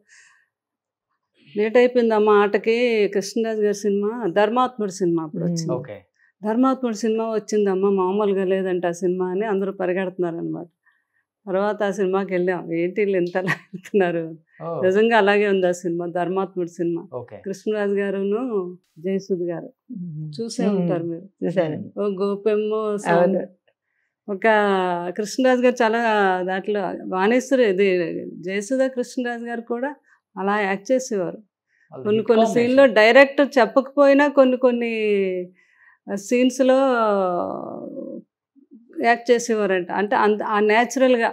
లేట్ అయిపోయిందమ్మా ఆటకి కృష్ణరాజు గారి సినిమా ధర్మాత్ముడు సినిమా అప్పుడు వచ్చింది ధర్మాత్ముడు సినిమా వచ్చిందమ్మా మామూలుగా లేదంటే ఆ సినిమా అని అందరూ పరిగెడుతున్నారు అనమాట తర్వాత ఆ సినిమాకి వెళ్ళాం ఏంటి వీళ్ళు ఎంత వెళ్తున్నారు నిజంగా అలాగే ఉంది ఆ సినిమా ధర్మాత్ముడు సినిమా కృష్ణరాజు గారును జయసుద్ గారు చూసే ఉంటారు మీరు ఓ గోపెమ్మో ఒక కృష్ణరాజు గారు చాలా దాంట్లో వాణేశ్వరి ఇది జయసుధ కృష్ణరాజు గారు కూడా అలా యాక్ట్ చేసేవారు కొన్ని కొన్ని సీన్లో డైరెక్ట్ చెప్పకపోయినా కొన్ని కొన్ని సీన్స్లో యాక్ట్ చేసేవారంట అంటే అంత ఆ న్యాచురల్గా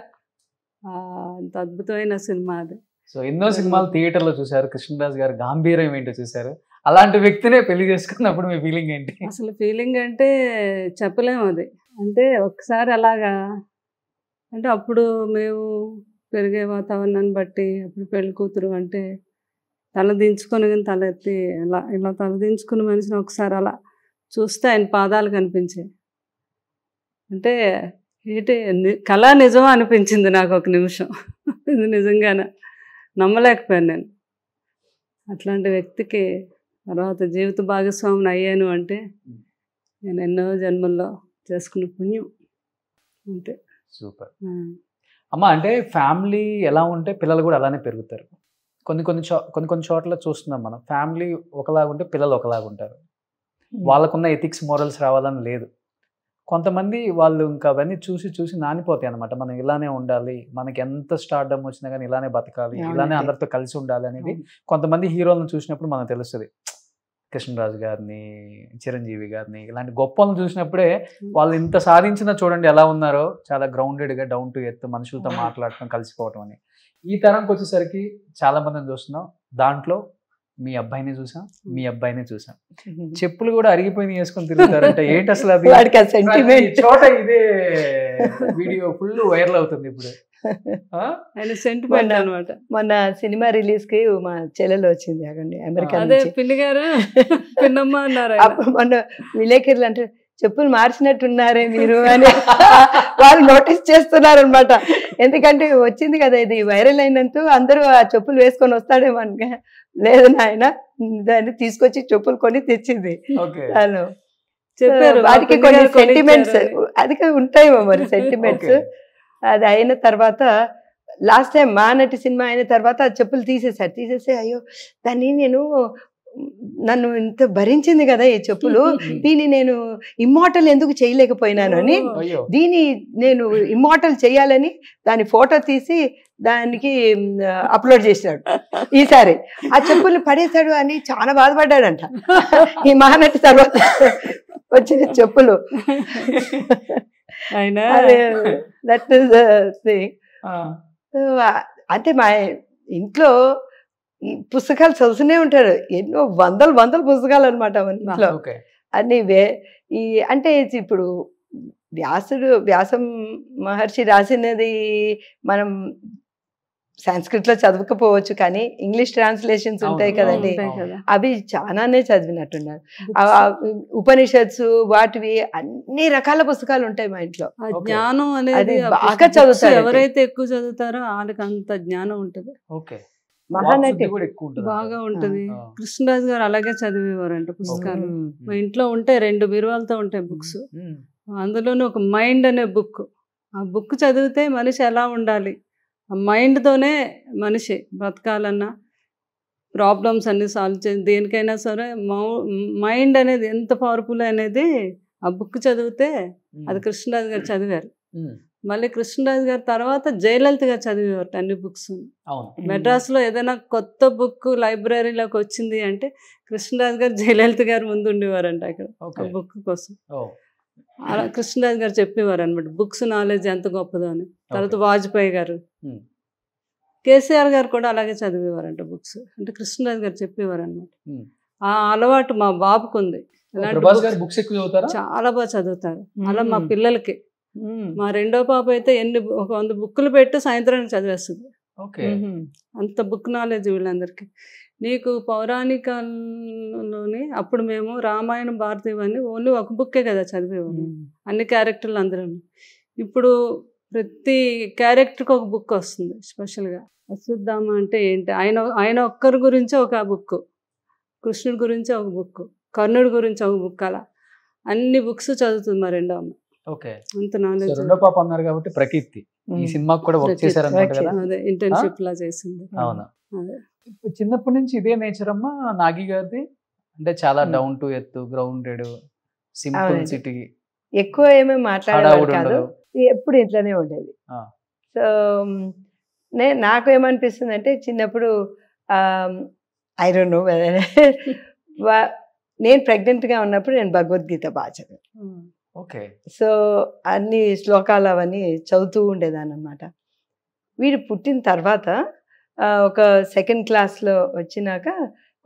అంత అద్భుతమైన సినిమా అది సో ఎన్నో సినిమాలు థియేటర్లో చూశారు కృష్ణరాజు గారు గాంభీర్యం ఏంటో చూశారు అలాంటి వ్యక్తినే పెళ్లి చేసుకున్నప్పుడు మీ ఫీలింగ్ ఏంటి అసలు ఫీలింగ్ అంటే చెప్పలేము అది అంటే ఒకసారి అలాగా అంటే అప్పుడు మేము పెరిగే వాతావరణాన్ని బట్టి అప్పుడు పెళ్లి కూతురు అంటే తలదించుకొని కానీ తల ఎత్తి ఇలా ఇలా తలదించుకున్న మనిషిని ఒకసారి అలా చూస్తే ఆయన పాదాలు కనిపించాయి అంటే ఏంటి కళ నిజం అనిపించింది నాకు ఒక నిమిషం ఇది నిజంగానే నమ్మలేకపోయాను నేను అట్లాంటి వ్యక్తికి తర్వాత జీవిత భాగస్వామిని అయ్యాను అంటే నేను ఎన్నో జన్మల్లో చేసుకున్న పుణ్యం అంతే సూపర్ అమ్మ అంటే ఫ్యామిలీ ఎలా ఉంటే పిల్లలు కూడా అలానే పెరుగుతారు కొన్ని కొన్ని చో కొన్ని కొన్ని చోట్ల చూస్తున్నాం మనం ఫ్యామిలీ ఒకలాగా ఉంటే పిల్లలు ఒకలాగా ఉంటారు వాళ్ళకున్న ఎథిక్స్ మోరల్స్ రావాలని లేదు కొంతమంది వాళ్ళు ఇంకా అవన్నీ చూసి చూసి నానిపోతాయి అనమాట మనం ఇలానే ఉండాలి మనకి ఎంత స్టార్డమ్ వచ్చినా కానీ ఇలానే బతకాలి ఇలానే అందరితో కలిసి ఉండాలి అనేది కొంతమంది హీరోలను చూసినప్పుడు మనకు తెలుస్తుంది కృష్ణరాజు గారిని చిరంజీవి గారిని ఇలాంటి గొప్పలను చూసినప్పుడే వాళ్ళు ఇంత సాధించిన చూడండి ఎలా ఉన్నారో చాలా గ్రౌండెడ్గా డౌన్ టు ఎత్తు మనుషులతో మాట్లాడటం కలిసిపోవటం అని ఈ తరంకి వచ్చేసరికి చాలా మందిని చూస్తున్నాం దాంట్లో మీ అబ్బాయిని చూసాం మీ అబ్బాయిని చూసాం చెప్పులు కూడా అరిగిపోయి వేసుకొని తిరుగుతారంటే ఏంటి అసలు అది చోట ఇదే వీడియో ఫుల్ వైరల్ అవుతుంది ఇప్పుడు ఆయన సెంటిమెంట్ అనమాట మొన్న సినిమా రిలీజ్ కి మా చెల్లెలు వచ్చింది అక్కడ అమెరికా అదే గారు పిన్నమ్మ అన్నారు మొన్న విలేకరులు అంటే చెప్పులు మార్చినట్టున్నారే మీరు అని వాళ్ళు నోటీస్ చేస్తున్నారు అనమాట ఎందుకంటే వచ్చింది కదా ఇది వైరల్ అయినంత అందరూ ఆ చెప్పులు వేసుకొని వస్తాడేమో లేదు నాయన దాన్ని తీసుకొచ్చి చెప్పులు కొని తెచ్చింది హలో చెప్పారు వాటికి కొన్ని సెంటిమెంట్స్ అది ఉంటాయేమో మరి సెంటిమెంట్స్ అది అయిన తర్వాత లాస్ట్ టైం మా నటి సినిమా అయిన తర్వాత చెప్పులు తీసేసారు తీసేస్తే అయ్యో దాన్ని నేను నన్ను ఇంత భరించింది కదా ఈ చెప్పులు దీన్ని నేను ఇమ్మార్టల్ ఎందుకు చేయలేకపోయినాను అని దీన్ని నేను ఇమ్మార్టల్ చేయాలని దాని ఫోటో తీసి దానికి అప్లోడ్ చేసినాడు ఈసారి ఆ చెప్పులు పడేశాడు అని చాలా బాధపడ్డాడంట ఈ మహానటి తర్వాత వచ్చిన చెప్పులు అంటే మా ఇంట్లో పుస్తకాలు చదువుతూనే ఉంటారు ఎన్నో వందలు వందల పుస్తకాలు అనమాట మన ఇంట్లో అన్ని వే ఈ అంటే ఇప్పుడు వ్యాసుడు వ్యాసం మహర్షి రాసినది మనం సంస్కృత్లో చదవకపోవచ్చు కానీ ఇంగ్లీష్ ట్రాన్స్లేషన్స్ ఉంటాయి కదండి అవి చాలానే చదివినట్టున్నారు ఉపనిషత్స్ వాటివి అన్ని రకాల పుస్తకాలు ఉంటాయి మా ఇంట్లో జ్ఞానం అనేది బాగా చదువుతారు ఎవరైతే ఎక్కువ చదువుతారో వాళ్ళకి అంత జ్ఞానం ఉంటుంది మహానటి బాగా ఉంటది కృష్ణరాజు గారు అలాగే చదివేవారంట పుస్తకాలు మా ఇంట్లో ఉంటాయి రెండు బీరువాలతో ఉంటాయి బుక్స్ అందులోనే ఒక మైండ్ అనే బుక్ ఆ బుక్ చదివితే మనిషి ఎలా ఉండాలి మైండ్తోనే మనిషి బతకాలన్నా ప్రాబ్లమ్స్ అన్ని సాల్వ్ చే దేనికైనా సరే మైండ్ అనేది ఎంత పవర్ఫుల్ అనేది ఆ బుక్ చదివితే అది కృష్ణరాజు గారు చదివారు మళ్ళీ కృష్ణరాజు గారు తర్వాత జయలలిత గారు చదివేవారు అన్ని బుక్స్ మెడ్రాస్లో ఏదైనా కొత్త బుక్ లైబ్రరీలోకి వచ్చింది అంటే కృష్ణరాజు గారు జయలలిత గారు ముందు ఉండేవారంట అక్కడ ఒక బుక్ కోసం అలా కృష్ణరాజు గారు చెప్పేవారు అనమాట బుక్స్ నాలెడ్జ్ ఎంత గొప్పదో అని తర్వాత వాజ్పేయి గారు కేసీఆర్ గారు కూడా అలాగే చదివేవారంట బుక్స్ అంటే కృష్ణరాజు గారు చెప్పేవారు అనమాట ఆ అలవాటు మా బాబుకు ఉంది చాలా బాగా చదువుతారు అలా మా పిల్లలకి మా రెండో పాప అయితే ఎన్ని ఒక వంద బుక్కులు పెట్టి సాయంత్రానికి చదివేస్తుంది అంత బుక్ నాలెడ్జ్ వీళ్ళందరికీ నీకు పౌరాణికలోని అప్పుడు మేము రామాయణం భారతీయం ఓన్లీ ఒక బుక్కే కదా చదివేవాము అన్ని క్యారెక్టర్లు అందరం ఇప్పుడు ప్రతి క్యారెక్టర్కి ఒక బుక్ వస్తుంది స్పెషల్గా చూద్దామా అంటే ఏంటి ఆయన ఆయన ఒక్కరి గురించి ఒక బుక్ కృష్ణుడి గురించి ఒక బుక్ కర్ణుడి గురించి ఒక బుక్ అలా అన్ని బుక్స్ చదువుతుంది మా రెండో అమ్మ ఓకే అంత నాలెడ్జ్ రెండో పాప అన్నారు కాబట్టి ప్రకీర్తి ఈ సినిమాకి కూడా వర్క్ చేశారు అదే ఇంటర్న్షిప్ లా చేసింది అవునా చిన్నప్పటి నుంచి ఇదే నేచర్ అమ్మ నాగి గారిది అంటే చాలా down to earth grounded simplicity ఎక్కువ ఏమీ మాట్లాడేవాడు కాదు ఎప్పుడు ఇంట్లోనే ఉండేది సో నే నాకు ఏమనిపిస్తుంది అంటే చిన్నప్పుడు ఐరన్ డోంట్ నేను ప్రెగ్నెంట్గా ఉన్నప్పుడు నేను భగవద్గీత బాగా ఓకే సో అన్ని శ్లోకాలు అవన్నీ చదువుతూ ఉండేదాన్ని అనమాట వీడు పుట్టిన తర్వాత ఒక సెకండ్ క్లాస్లో వచ్చినాక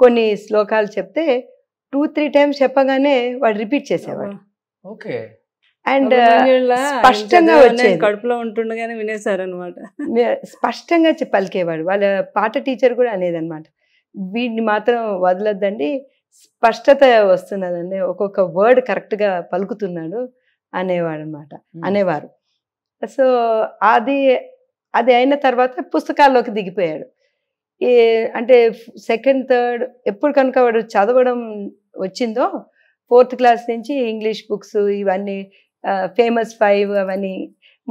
కొన్ని శ్లోకాలు చెప్తే టూ త్రీ టైమ్స్ చెప్పగానే వాడు రిపీట్ చేసేవాడు ఓకే అండ్ స్పష్టంగా వచ్చే కడుపులో ఉంటుండగానే అనమాట స్పష్టంగా పలికేవాడు వాళ్ళ పాట టీచర్ కూడా అనేదన్నమాట వీడిని మాత్రం వదలొద్దండి స్పష్టత వస్తున్నదండి ఒక్కొక్క వర్డ్ కరెక్ట్గా పలుకుతున్నాడు అనేవాడు అనమాట అనేవారు సో అది అది అయిన తర్వాత పుస్తకాల్లోకి దిగిపోయాడు ఏ అంటే సెకండ్ థర్డ్ ఎప్పుడు కనుక వాడు చదవడం వచ్చిందో ఫోర్త్ క్లాస్ నుంచి ఇంగ్లీష్ బుక్స్ ఇవన్నీ ఫేమస్ ఫైవ్ అవన్నీ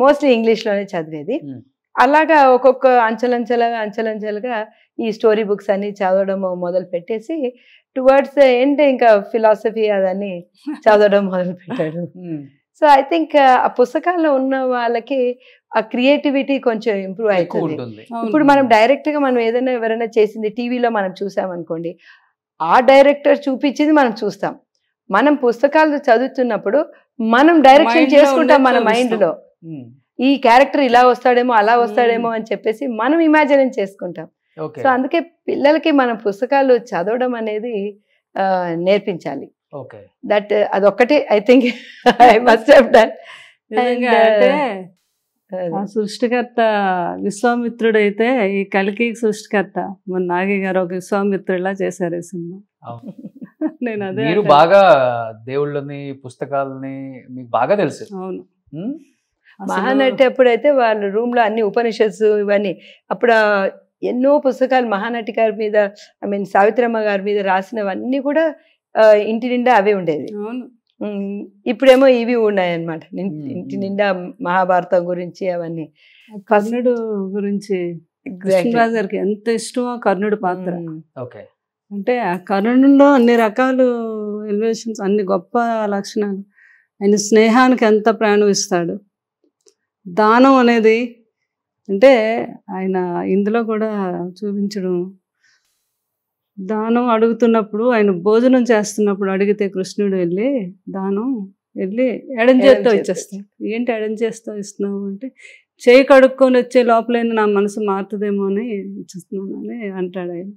మోస్ట్లీ ఇంగ్లీష్లోనే చదివేది hmm. అలాగా ఒక్కొక్క అంచెలంచెలుగా అంచలంచెలుగా ఈ స్టోరీ బుక్స్ అన్ని చదవడం మొదలు పెట్టేసి టువర్డ్స్ ఏంటి ఇంకా ఫిలాసఫీ అదని చదవడం మొదలు పెట్టాడు సో hmm. ఐ థింక్ ఆ పుస్తకాల్లో ఉన్న వాళ్ళకి ఆ క్రియేటివిటీ కొంచెం ఇంప్రూవ్ అవుతుంది ఇప్పుడు మనం డైరెక్ట్ గా మనం ఏదైనా ఎవరైనా చేసింది టీవీలో మనం చూసాం అనుకోండి ఆ డైరెక్టర్ చూపించింది మనం చూస్తాం మనం పుస్తకాలు చదువుతున్నప్పుడు మనం డైరెక్షన్ చేసుకుంటాం మన మైండ్ లో ఈ క్యారెక్టర్ ఇలా వస్తాడేమో అలా వస్తాడేమో అని చెప్పేసి మనం ఇమాజిన్ చేసుకుంటాం సో అందుకే పిల్లలకి మన పుస్తకాలు చదవడం అనేది నేర్పించాలి దట్ అదొక్కటే ఐ థింక్ ఐ మస్ట్ అంటే డన్ uh, సృష్టికర్త విశ్వామిత్రుడు అయితే ఈ కలికి సృష్టికర్త మన నాగి గారు ఒక విశ్వామిత్రుడిలా చేశారు ఈ సినిమా నేను అదే మీరు బాగా దేవుళ్ళని పుస్తకాలని మీకు బాగా తెలుసు అవును మహానటి అప్పుడైతే వాళ్ళ రూమ్ లో అన్ని ఉపనిషత్స్ ఇవన్నీ అప్పుడు ఎన్నో పుస్తకాలు మహానటి గారి మీద ఐ మీన్ సావిత్రమ్మ గారి మీద రాసినవన్నీ కూడా ఇంటి నిండా అవే ఉండేది ఇప్పుడేమో ఇవి ఉన్నాయన్నమాట ఇంటి నిండా మహాభారతం గురించి అవన్నీ కర్ణుడు గురించి కృష్ణరాజు గారికి ఎంత ఇష్టమో కర్ణుడు పాత్ర ఓకే అంటే ఆ కరుణంలో అన్ని రకాలు ఎలివేషన్స్ అన్ని గొప్ప లక్షణాలు ఆయన స్నేహానికి ఎంత ప్రాణం ఇస్తాడు దానం అనేది అంటే ఆయన ఇందులో కూడా చూపించడం దానం అడుగుతున్నప్పుడు ఆయన భోజనం చేస్తున్నప్పుడు అడిగితే కృష్ణుడు వెళ్ళి దానం వెళ్ళి ఎడం చేత్తో ఇచ్చేస్తాడు ఏంటి ఎడం చేస్తా ఇస్తున్నావు అంటే చేయి కడుక్కొని వచ్చే లోపల నా మనసు మారుతుందేమో అని చూస్తున్నాను అని అంటాడు ఆయన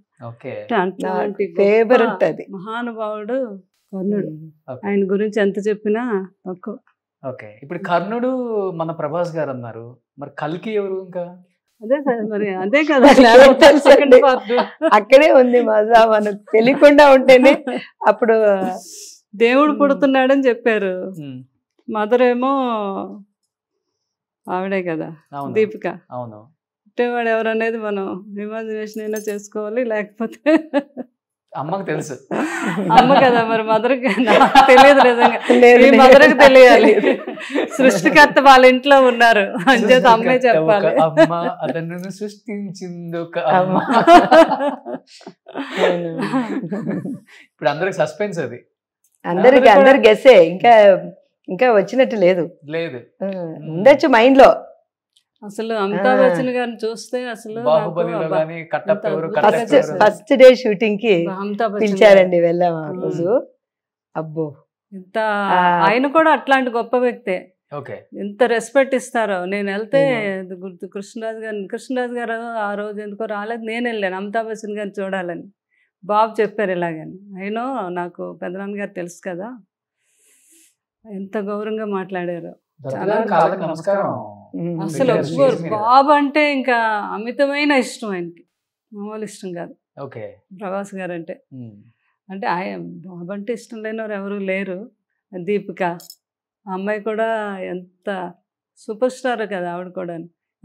అట్లాంటి మహానుభావుడు కర్ణుడు ఆయన గురించి ఎంత చెప్పినా తక్కువ ఓకే ఇప్పుడు కర్ణుడు మన ప్రభాస్ గారు అన్నారు మరి కల్కి ఎవరు ఇంకా అదే మరి అదే కదా అక్కడే ఉంది మజా మనకు తెలియకుండా ఉంటేనే అప్పుడు దేవుడు పుడుతున్నాడని చెప్పారు మదర్ ఏమో ఆవిడే కదా దీపిక అవును పుట్టేవాడు ఎవరు అనేది మనం ఇమాజినేషన్ అయినా చేసుకోవాలి లేకపోతే అమ్మకు తెలుసు అమ్మ కదా మరి మదర్కి తెలియదు నిజంగా మదర్కి తెలియాలి సృష్టికర్త వాళ్ళ ఇంట్లో ఉన్నారు అంచేత అమ్మే చెప్పాలి అతను సృష్టించింది ఒక అమ్మ ఇప్పుడు అందరికి సస్పెన్స్ అది అందరికి అందరు గెసే ఇంకా ఇంకా వచ్చినట్టు లేదు లేదు ఉండొచ్చు మైండ్ లో అసలు అమితాబ్ బచ్చన్ గారిని చూస్తే అసలు ఫస్ట్ డే షూటింగ్ కి పిలిచారండి వెళ్ళాము ఆ రోజు అబ్బో ఇంత ఆయన కూడా అట్లాంటి గొప్ప వ్యక్తే ఎంత రెస్పెక్ట్ ఇస్తారో నేను వెళ్తే గుర్తు కృష్ణరాజు గారు కృష్ణరాజు గారు ఆ రోజు ఎందుకో రాలేదు నేను వెళ్ళాను అమితాబ్ బచ్చన్ గారిని చూడాలని బాబు చెప్పారు ఇలాగని అయినో నాకు గారు తెలుసు కదా ఎంత గౌరవంగా మాట్లాడారు చాలా అసలు ఒప్పుకోరు బాబు అంటే ఇంకా అమితమైన ఇష్టం ఆయనకి మామూలు ఇష్టం కాదు ఓకే ప్రభాస్ గారు అంటే అంటే ఆయన బాబు అంటే ఇష్టం లేనివారు ఎవరు లేరు దీపిక అమ్మాయి కూడా ఎంత సూపర్ స్టార్ కదా ఆవిడ కూడా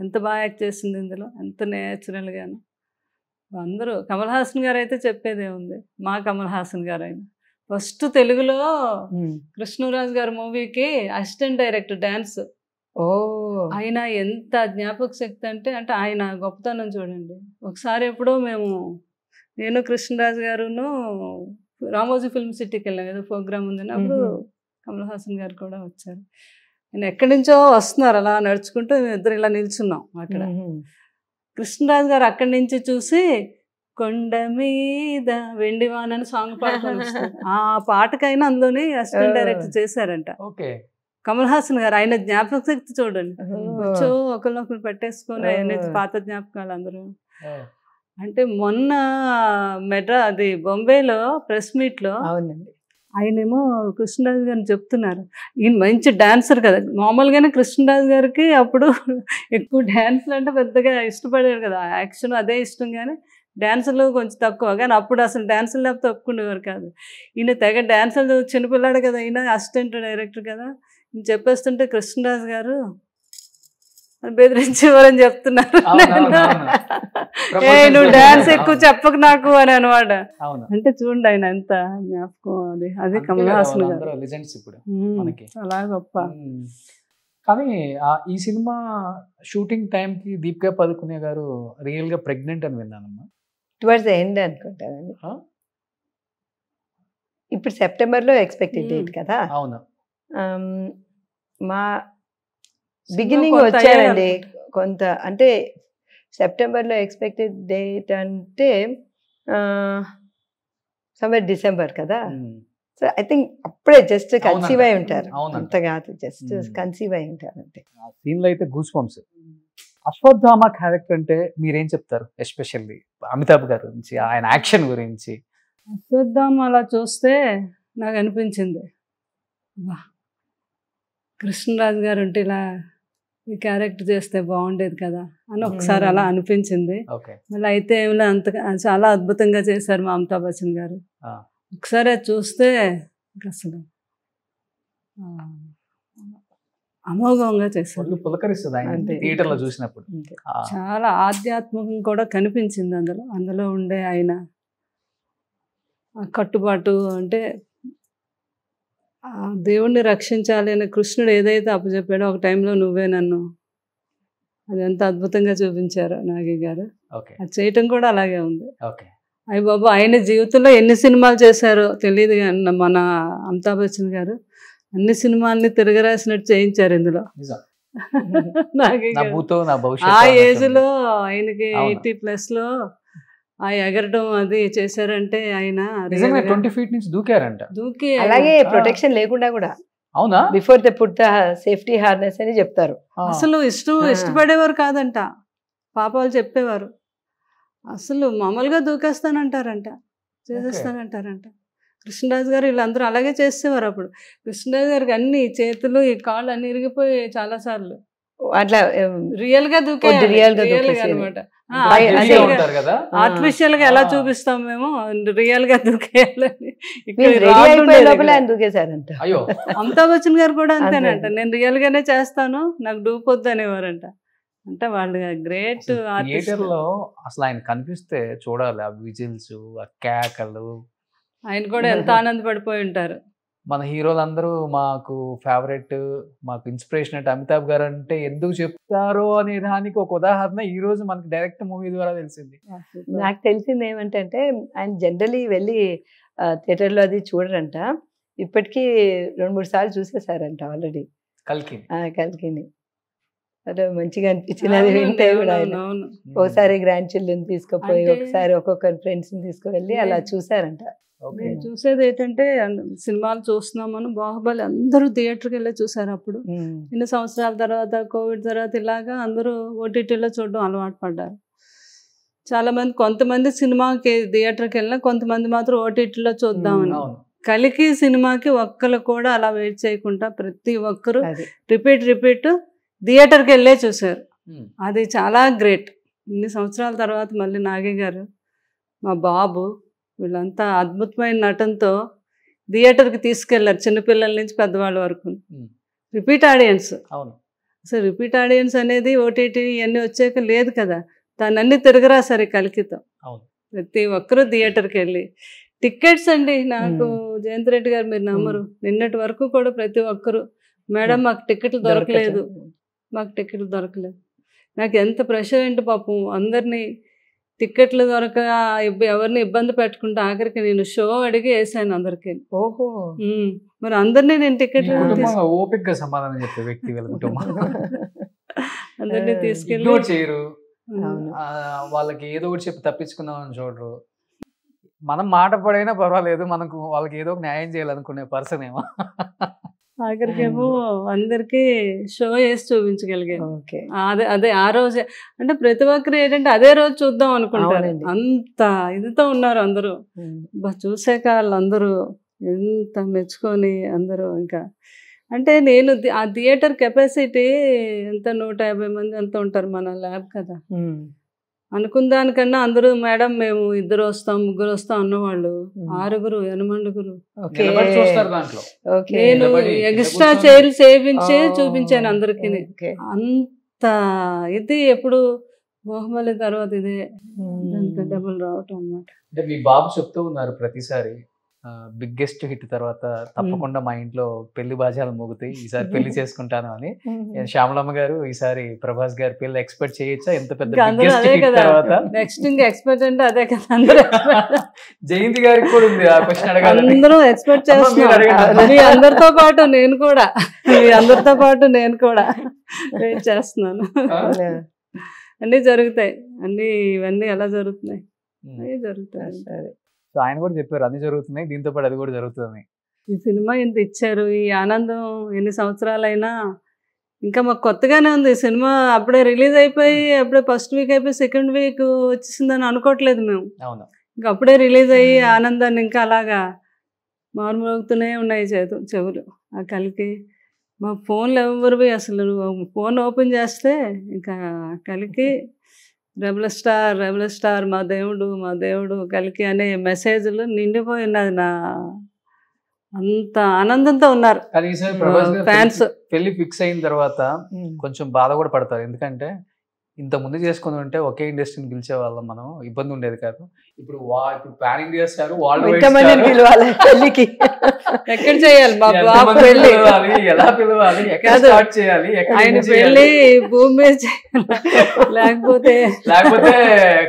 ఎంత బాగా యాక్ట్ చేసింది ఇందులో ఎంత నేచురల్గాను అందరూ కమల్ హాసన్ గారు అయితే చెప్పేదే ఉంది మా కమల్ హాసన్ గారు అయినా ఫస్ట్ తెలుగులో కృష్ణరాజు గారి మూవీకి అసిస్టెంట్ డైరెక్టర్ డాన్స్ ఓ ఆయన ఎంత జ్ఞాపక శక్తి అంటే అంటే ఆయన గొప్పతనం చూడండి ఒకసారి ఎప్పుడో మేము నేను కృష్ణరాజు గారును రామోజీ ఫిల్మ్ సిటీకి వెళ్ళాం ఏదో ప్రోగ్రామ్ ఉందని అప్పుడు కమల్ హాసన్ గారు కూడా వచ్చారు నేను ఎక్కడి నుంచో వస్తున్నారు అలా నడుచుకుంటూ మేము ఇద్దరు ఇలా నిల్చున్నాం అక్కడ కృష్ణరాజు గారు అక్కడి నుంచి చూసి కొండ మీద వెండి వానని సాంగ్ పాడుతాను ఆ పాటకైనా అందులోనే అసిస్టెంట్ డైరెక్ట్ చేశారంట ఓకే కమల్ హాసన్ గారు ఆయన జ్ఞాపక శక్తి చూడండి సో ఒకరినొకరు పెట్టేసుకొని ఆయన పాత జ్ఞాపకాలు అందరూ అంటే మొన్న మెడ్రా అది బొంబేలో ప్రెస్ లో ఆయన ఆయనేమో కృష్ణరాజ్ గారిని చెప్తున్నారు ఈయన మంచి డాన్సర్ కదా మామూలుగానే కృష్ణరాజు గారికి అప్పుడు ఎక్కువ డాన్స్లు అంటే పెద్దగా ఇష్టపడారు కదా యాక్షన్ అదే ఇష్టం కానీ డ్యాన్సులు కొంచెం తక్కువ కానీ అప్పుడు అసలు డ్యాన్సులు లేకపోతే ఒప్పుకునేవారు కాదు ఈయన తెగ డ్యాన్సులు చిన్నపిల్లాడు కదా ఈయన అసిస్టెంట్ డైరెక్టర్ కదా చెప్పేస్తుంటే కృష్ణరాజు గారు బెదిరించేవారని చెప్తున్నారు ఏ నువ్వు డాన్స్ ఎక్కువ చెప్పకు నాకు అని అనమాట అంటే చూడండి ఆయన ఎంత జ్ఞాపకం అది అది కమలహాసన్ గారు చాలా గొప్ప కానీ ఈ సినిమా షూటింగ్ టైంకి దీపికా పదుకునే గారు రియల్గా ప్రెగ్నెంట్ అని విన్నానమ్మా టువర్డ్స్ ఎండ్ అనుకుంటానండి ఇప్పుడు సెప్టెంబర్లో ఎక్స్పెక్టెడ్ డేట్ కదా మా బిగినింగ్ వచ్చారండి కొంత అంటే సెప్టెంబర్లో ఎక్స్పెక్టెడ్ డేట్ అంటే సమ్వేర్ డిసెంబర్ కదా సో ఐ థింక్ అప్పుడే జస్ట్ కన్సీవ్ అయి ఉంటారు అంత కాదు జస్ట్ కన్సీవ్ అయి ఉంటారు అంటే సీన్లో అయితే గూస్ అశ్వత్థామ క్యారెక్టర్ అంటే మీరేం చెప్తారు ఎస్పెషల్లీ అమితాబ్ గారి గురించి ఆయన యాక్షన్ గురించి అశ్వత్థామ అలా చూస్తే నాకు అనిపించింది కృష్ణరాజు గారు ఉంటే ఇలా ఈ క్యారెక్టర్ చేస్తే బాగుండేది కదా అని ఒకసారి అలా అనిపించింది మళ్ళీ అయితే ఏమిలా అంత చాలా అద్భుతంగా చేశారు మా అమితాబ్ బచ్చన్ గారు ఒకసారి చూస్తే అసలు అమోఘంగా చేశారు పులకరిస్తుంది థియేటర్లో చూసినప్పుడు చాలా ఆధ్యాత్మికం కూడా కనిపించింది అందులో అందులో ఉండే ఆయన కట్టుబాటు అంటే దేవుణ్ణి రక్షించాలి అని కృష్ణుడు ఏదైతే అప్పచెప్పాడో ఒక టైంలో నువ్వే నన్ను అది ఎంత అద్భుతంగా చూపించారు నాగి గారు అది చేయటం కూడా అలాగే ఉంది అయ్యి బాబు ఆయన జీవితంలో ఎన్ని సినిమాలు చేశారో తెలియదు కానీ మన అమితాబ్ బచ్చన్ గారు అన్ని సినిమాల్ని తిరగరాసినట్టు చేయించారు ఇందులో నాకు ఆ ఏజ్ లో ఆయనకి ఎయిటీ ప్లస్ లో ఆ ఎగరడం అది చేశారంటే ఆయన ట్వంటీ దూకారంట దూకి అలాగే ప్రొటెక్షన్ లేకుండా కూడా అవునా before the put safety harness అని చెప్తారు అసలు ఇష్టం ఇష్టపడేవారు కాదంట పాపాలు చెప్పేవారు అసలు మామూలుగా దూకేస్తానంటారంట చేసేస్తానంటారంట కృష్ణరాజు గారు వీళ్ళందరూ అలాగే చేసేవారు అప్పుడు కృష్ణరాజు గారికి అన్ని చేతులు ఈ కాళ్ళు అన్ని ఇరిగిపోయి సార్లు అట్లా రియల్ గా దూకే రియల్ గా అనమాట ఆర్టిఫిషియల్ గా ఎలా చూపిస్తాం మేము రియల్ గా దూకేయాలని అమితాబ్ బచ్చన్ గారు కూడా అంతేనంట నేను రియల్ గానే చేస్తాను నాకు డూప్ వద్దు అనేవారంట అంటే వాళ్ళు గ్రేట్ లో అసలు ఆయన కనిపిస్తే చూడాలి ఆ విజిల్స్ ఆ కేకలు ఆయన కూడా ఎంత ఆనందపడిపోయి ఉంటారు మన హీరోలందరూ మాకు ఫేవరెట్ మాకు ఇన్స్పిరేషన్ అమితాబ్ గారు అంటే ఎందుకు చెప్తారో అనే దానికి ఒక ఉదాహరణ ఈ రోజు మనకి డైరెక్ట్ మూవీ ద్వారా తెలిసింది నాకు తెలిసింది ఏమంటే ఆయన జనరలీ వెళ్ళి థియేటర్లో అది చూడరంట ఇప్పటికీ రెండు మూడు సార్లు చూసేసారంట ఆల్రెడీ కల్కి కల్కిని అదే మంచిగా అనిపించింది అది వింటే కూడా ఒకసారి గ్రాండ్ చిల్డ్రన్ తీసుకుపోయి ఒకసారి ఒక్కొక్క ఫ్రెండ్స్ని తీసుకువెళ్ళి అలా చూసారంట మేము చూసేది ఏంటంటే సినిమాలు చూస్తున్నామని బాహుబలి అందరూ థియేటర్కి వెళ్ళి చూసారు అప్పుడు ఎన్ని సంవత్సరాల తర్వాత కోవిడ్ తర్వాత ఇలాగా అందరూ ఓటీటీలో చూడడం అలవాటు పడ్డారు చాలామంది కొంతమంది సినిమాకి థియేటర్కి వెళ్ళినా కొంతమంది మాత్రం ఓటీటీలో చూద్దామని కలికి సినిమాకి ఒక్కరు కూడా అలా వెయిట్ చేయకుండా ప్రతి ఒక్కరు రిపీట్ రిపీట్ థియేటర్కి వెళ్ళే చూశారు అది చాలా గ్రేట్ ఇన్ని సంవత్సరాల తర్వాత మళ్ళీ నాగే గారు మా బాబు వీళ్ళంతా అద్భుతమైన నటనతో థియేటర్కి తీసుకెళ్లారు చిన్నపిల్లల నుంచి పెద్దవాళ్ళ వరకు రిపీట్ ఆడియన్స్ అవును అసలు రిపీట్ ఆడియన్స్ అనేది ఓటీటీ ఇవన్నీ వచ్చాక లేదు కదా దాన్ని సరే కలికితం ప్రతి ఒక్కరూ థియేటర్కి వెళ్ళి టిక్కెట్స్ అండి నాకు జయంత్ రెడ్డి గారు మీరు నమ్మరు నిన్నటి వరకు కూడా ప్రతి ఒక్కరు మేడం మాకు టికెట్లు దొరకలేదు మాకు టికెట్లు దొరకలేదు నాకు ఎంత ప్రెషర్ ఏంటి పాపం అందరినీ టిక్కెట్లు దొరక ఎవరిని ఇబ్బంది పెట్టుకుంటే ఆఖరికి నేను షో అడిగి వేసాను అందరికి ఓహో మరి అందరినీ నేను టికెట్లు ఓపిక్గా సమాధానం చెప్పే వ్యక్తి అందరినీ తీసుకెళ్ళి చేయరు వాళ్ళకి ఏదో ఒకటి చెప్పి తప్పించుకుందామని చూడరు మనం మాట పడైనా పర్వాలేదు మనకు వాళ్ళకి ఏదో ఒక న్యాయం చేయాలనుకునే పర్సన్ ఏమో ఆఖరికేమో అందరికి షో వేసి చూపించగలిగాను అదే అదే ఆ రోజే అంటే ప్రతి ఒక్కరు ఏంటంటే అదే రోజు చూద్దాం అనుకుంటారు అంత ఇదితో ఉన్నారు అందరూ చూసాక వాళ్ళందరూ ఎంత మెచ్చుకొని అందరూ ఇంకా అంటే నేను ఆ థియేటర్ కెపాసిటీ ఎంత నూట యాభై మంది ఎంత ఉంటారు మన ల్యాబ్ కదా అనుకున్న దానికన్నా అందరూ మేడం మేము ఇద్దరు వస్తాం ముగ్గురు వస్తాం అన్నవాళ్ళు ఆరుగురు ఎనమండుగురు నేను ఎక్స్ట్రా చైర్ సేవించే చూపించాను అందరికి అంత ఇది ఎప్పుడు మోహమల్లి తర్వాత ఇదే డబ్బులు రావటం అనమాట అంటే మీ బాబు చెప్తూ ఉన్నారు ప్రతిసారి బిగ్గెస్ట్ హిట్ తర్వాత తప్పకుండా మా ఇంట్లో పెళ్లి బాజాలు మోగుతాయి ఈసారి పెళ్లి చేసుకుంటాను అని శ్యామలమ్మ గారు ఈసారి ప్రభాస్ గారు పెళ్లి ఎక్స్పెక్ట్ చేయొచ్చా ఎంత పెద్ద తర్వాత నెక్స్ట్ ఇంకా ఎక్స్పెక్ట్ అంటే అదే కదా అందరూ జయంతి గారికి కూడా ఉంది ఆ క్వశ్చన్ అందరూ ఎక్స్పెక్ట్ చేస్తున్నారు అందరితో పాటు నేను కూడా అందరితో పాటు నేను కూడా చేస్తున్నాను అన్నీ జరుగుతాయి అన్నీ ఇవన్నీ ఎలా జరుగుతున్నాయి అన్నీ జరుగుతాయి సరే సో ఆయన కూడా చెప్పారు అది జరుగుతుంది దీంతో పాటు అది కూడా జరుగుతుంది ఈ సినిమా ఎంత ఇచ్చారు ఈ ఆనందం ఎన్ని సంవత్సరాలైనా ఇంకా మాకు కొత్తగానే ఉంది సినిమా అప్పుడే రిలీజ్ అయిపోయి hmm. అప్పుడే ఫస్ట్ వీక్ అయిపోయి సెకండ్ వీక్ వచ్చేసిందని అనుకోవట్లేదు మేము ఇంకా అప్పుడే రిలీజ్ అయ్యి hmm. ఆనందాన్ని ఇంకా అలాగా మారుమోగుతూనే ఉన్నాయి చేతు చెవులు ఆ కలికి మా ఫోన్లు పోయి అసలు ఫోన్ ఓపెన్ చేస్తే ఇంకా కలికి రెబల స్టార్ రెబల స్టార్ మా దేవుడు మా దేవుడు కలికి అనే మెసేజ్లు నిండిపోయినది నా అంత ఆనందంతో ఉన్నారు ఫ్యాన్స్ పెళ్లి ఫిక్స్ అయిన తర్వాత కొంచెం బాధ కూడా పడతారు ఎందుకంటే ఇంత ముందు చేసుకుని ఉంటే ఒకే ఇండస్ట్రీని పిలిచే వాళ్ళం మనం ఇబ్బంది ఉండేది కాదు ఇప్పుడు వా ఇప్పుడు పాన్ ఇండియా వాళ్ళు ఎక్కడ చేయాలి బాబు ఎలా పిలవాలి ఎక్కడ స్టార్ట్ చేయాలి ఆయన పెళ్లి భూమి లేకపోతే లేకపోతే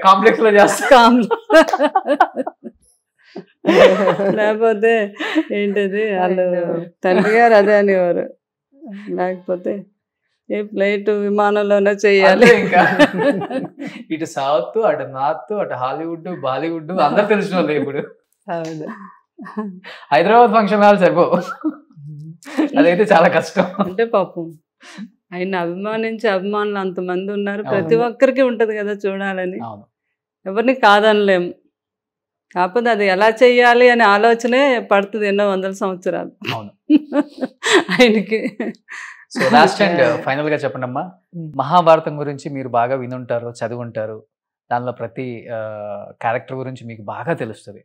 కాంప్లెక్స్ లో చేస్తాం లేకపోతే ఏంటది వాళ్ళు తండ్రి గారు అదే అనేవారు లేకపోతే ఏ ఫ్లైట్ విమానంలోనే చేయాలి ఇంకా ఇటు సౌత్ అటు నార్త్ అటు హాలీవుడ్ బాలీవుడ్ అందరు తెలిసిన వాళ్ళు ఇప్పుడు హైదరాబాద్ ఫంక్షన్ హాల్ సరిపో అదైతే చాలా కష్టం అంటే పాపం ఆయన అభిమానించే అభిమానులు అంతమంది ఉన్నారు ప్రతి ఒక్కరికి ఉంటది కదా చూడాలని ఎవరిని కాదనలేము కాకపోతే అది ఎలా చేయాలి అనే ఆలోచనే పడుతుంది ఎన్నో వందల సంవత్సరాలు ఆయనకి సో లాస్ట్ అండ్ ఫైనల్ గా చెప్పండి అమ్మా hmm. మహాభారతం గురించి మీరు బాగా వినుంటారు చదువుంటారు దానిలో ప్రతి క్యారెక్టర్ గురించి మీకు బాగా తెలుస్తుంది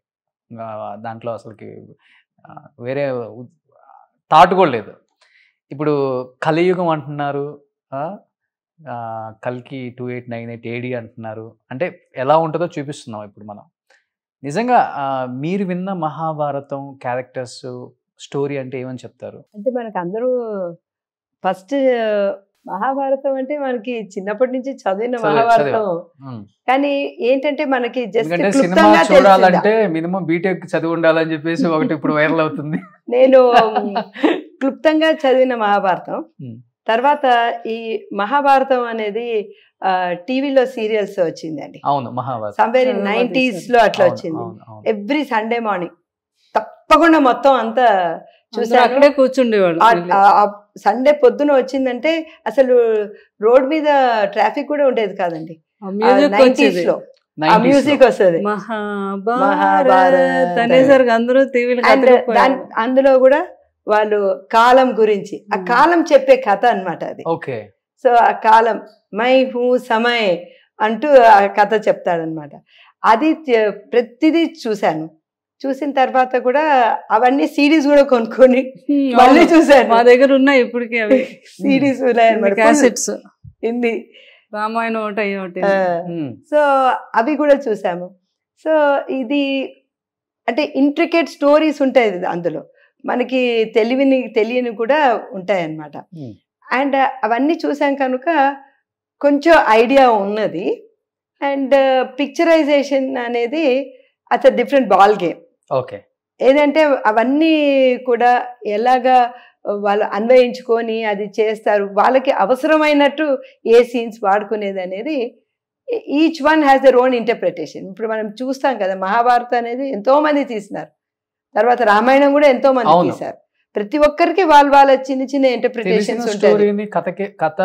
దాంట్లో అసలుకి వేరే థాట్ కూడా లేదు ఇప్పుడు కలియుగం అంటున్నారు కల్కి two eight nine eight AD అంటున్నారు అంటే ఎలా ఉంటుందో చూపిస్తున్నాం ఇప్పుడు మనం నిజంగా మీరు విన్న మహాభారతం క్యారెక్టర్స్ స్టోరీ అంటే ఏమని చెప్తారు అంటే మనకు అందరూ ఫస్ట్ మహాభారతం అంటే మనకి చిన్నప్పటి నుంచి చదివిన మహాభారతం కానీ ఏంటంటే మనకి జస్ట్ చూడాలంటే మినిమం బీటెక్ చదివి ఉండాలని చెప్పేసి ఒకటి ఇప్పుడు వైరల్ అవుతుంది నేను క్లుప్తంగా చదివిన మహాభారతం తర్వాత ఈ మహాభారతం అనేది టీవీలో సీరియల్స్ వచ్చిందండి అవును మహాభారతం సంవేర్ నైన్టీస్ లో అట్లా వచ్చింది ఎవ్రీ సండే మార్నింగ్ తప్పకుండా మొత్తం అంతా చూసి అక్కడే కూర్చుండేవాళ్ళు సండే పొద్దున వచ్చిందంటే అసలు రోడ్ మీద ట్రాఫిక్ కూడా ఉండేది కాదండి లో మ్యూజిక్ వస్తుంది అందులో కూడా వాళ్ళు కాలం గురించి ఆ కాలం చెప్పే కథ అనమాట అది సో ఆ కాలం మై హూ సమయ్ అంటూ ఆ కథ చెప్తాడనమాట అది ప్రతిదీ చూశాను చూసిన తర్వాత కూడా అవన్నీ సిరీస్ కూడా కొనుక్కొని మళ్ళీ చూసాను మా దగ్గర ఉన్నాయి ఇప్పటికే అవి సిరీస్ క్యాసెట్స్ హిందీ రామాయణం ఒకటి ఒకటి సో అవి కూడా చూసాము సో ఇది అంటే ఇంట్రికేట్ స్టోరీస్ ఉంటాయి అందులో మనకి తెలివిని తెలియని కూడా ఉంటాయన్నమాట అండ్ అవన్నీ చూసాం కనుక కొంచెం ఐడియా ఉన్నది అండ్ పిక్చరైజేషన్ అనేది it's a different ball game okay ఏంటంటే అవన్నీ కూడా ఎలాగా వాళ్ళు అన్వయించుకొని అది చేస్తారు వాళ్ళకి అవసరమైనట్టు ఏ సీన్స్ వాడుకునేది అనేది each one has their own interpretation ఇప్పుడు మనం చూస్తాం కదా మహాభారతం అనేది ఎంతోమంది తీసినారు తర్వాత రామాయణం కూడా ఎంతోమంది తీశారు ప్రతి ఒక్కరికి వాళ్ళ వాళ్ళ చిన్న చిన్న ఇంటర్ప్రిటేషన్ కథకి కథ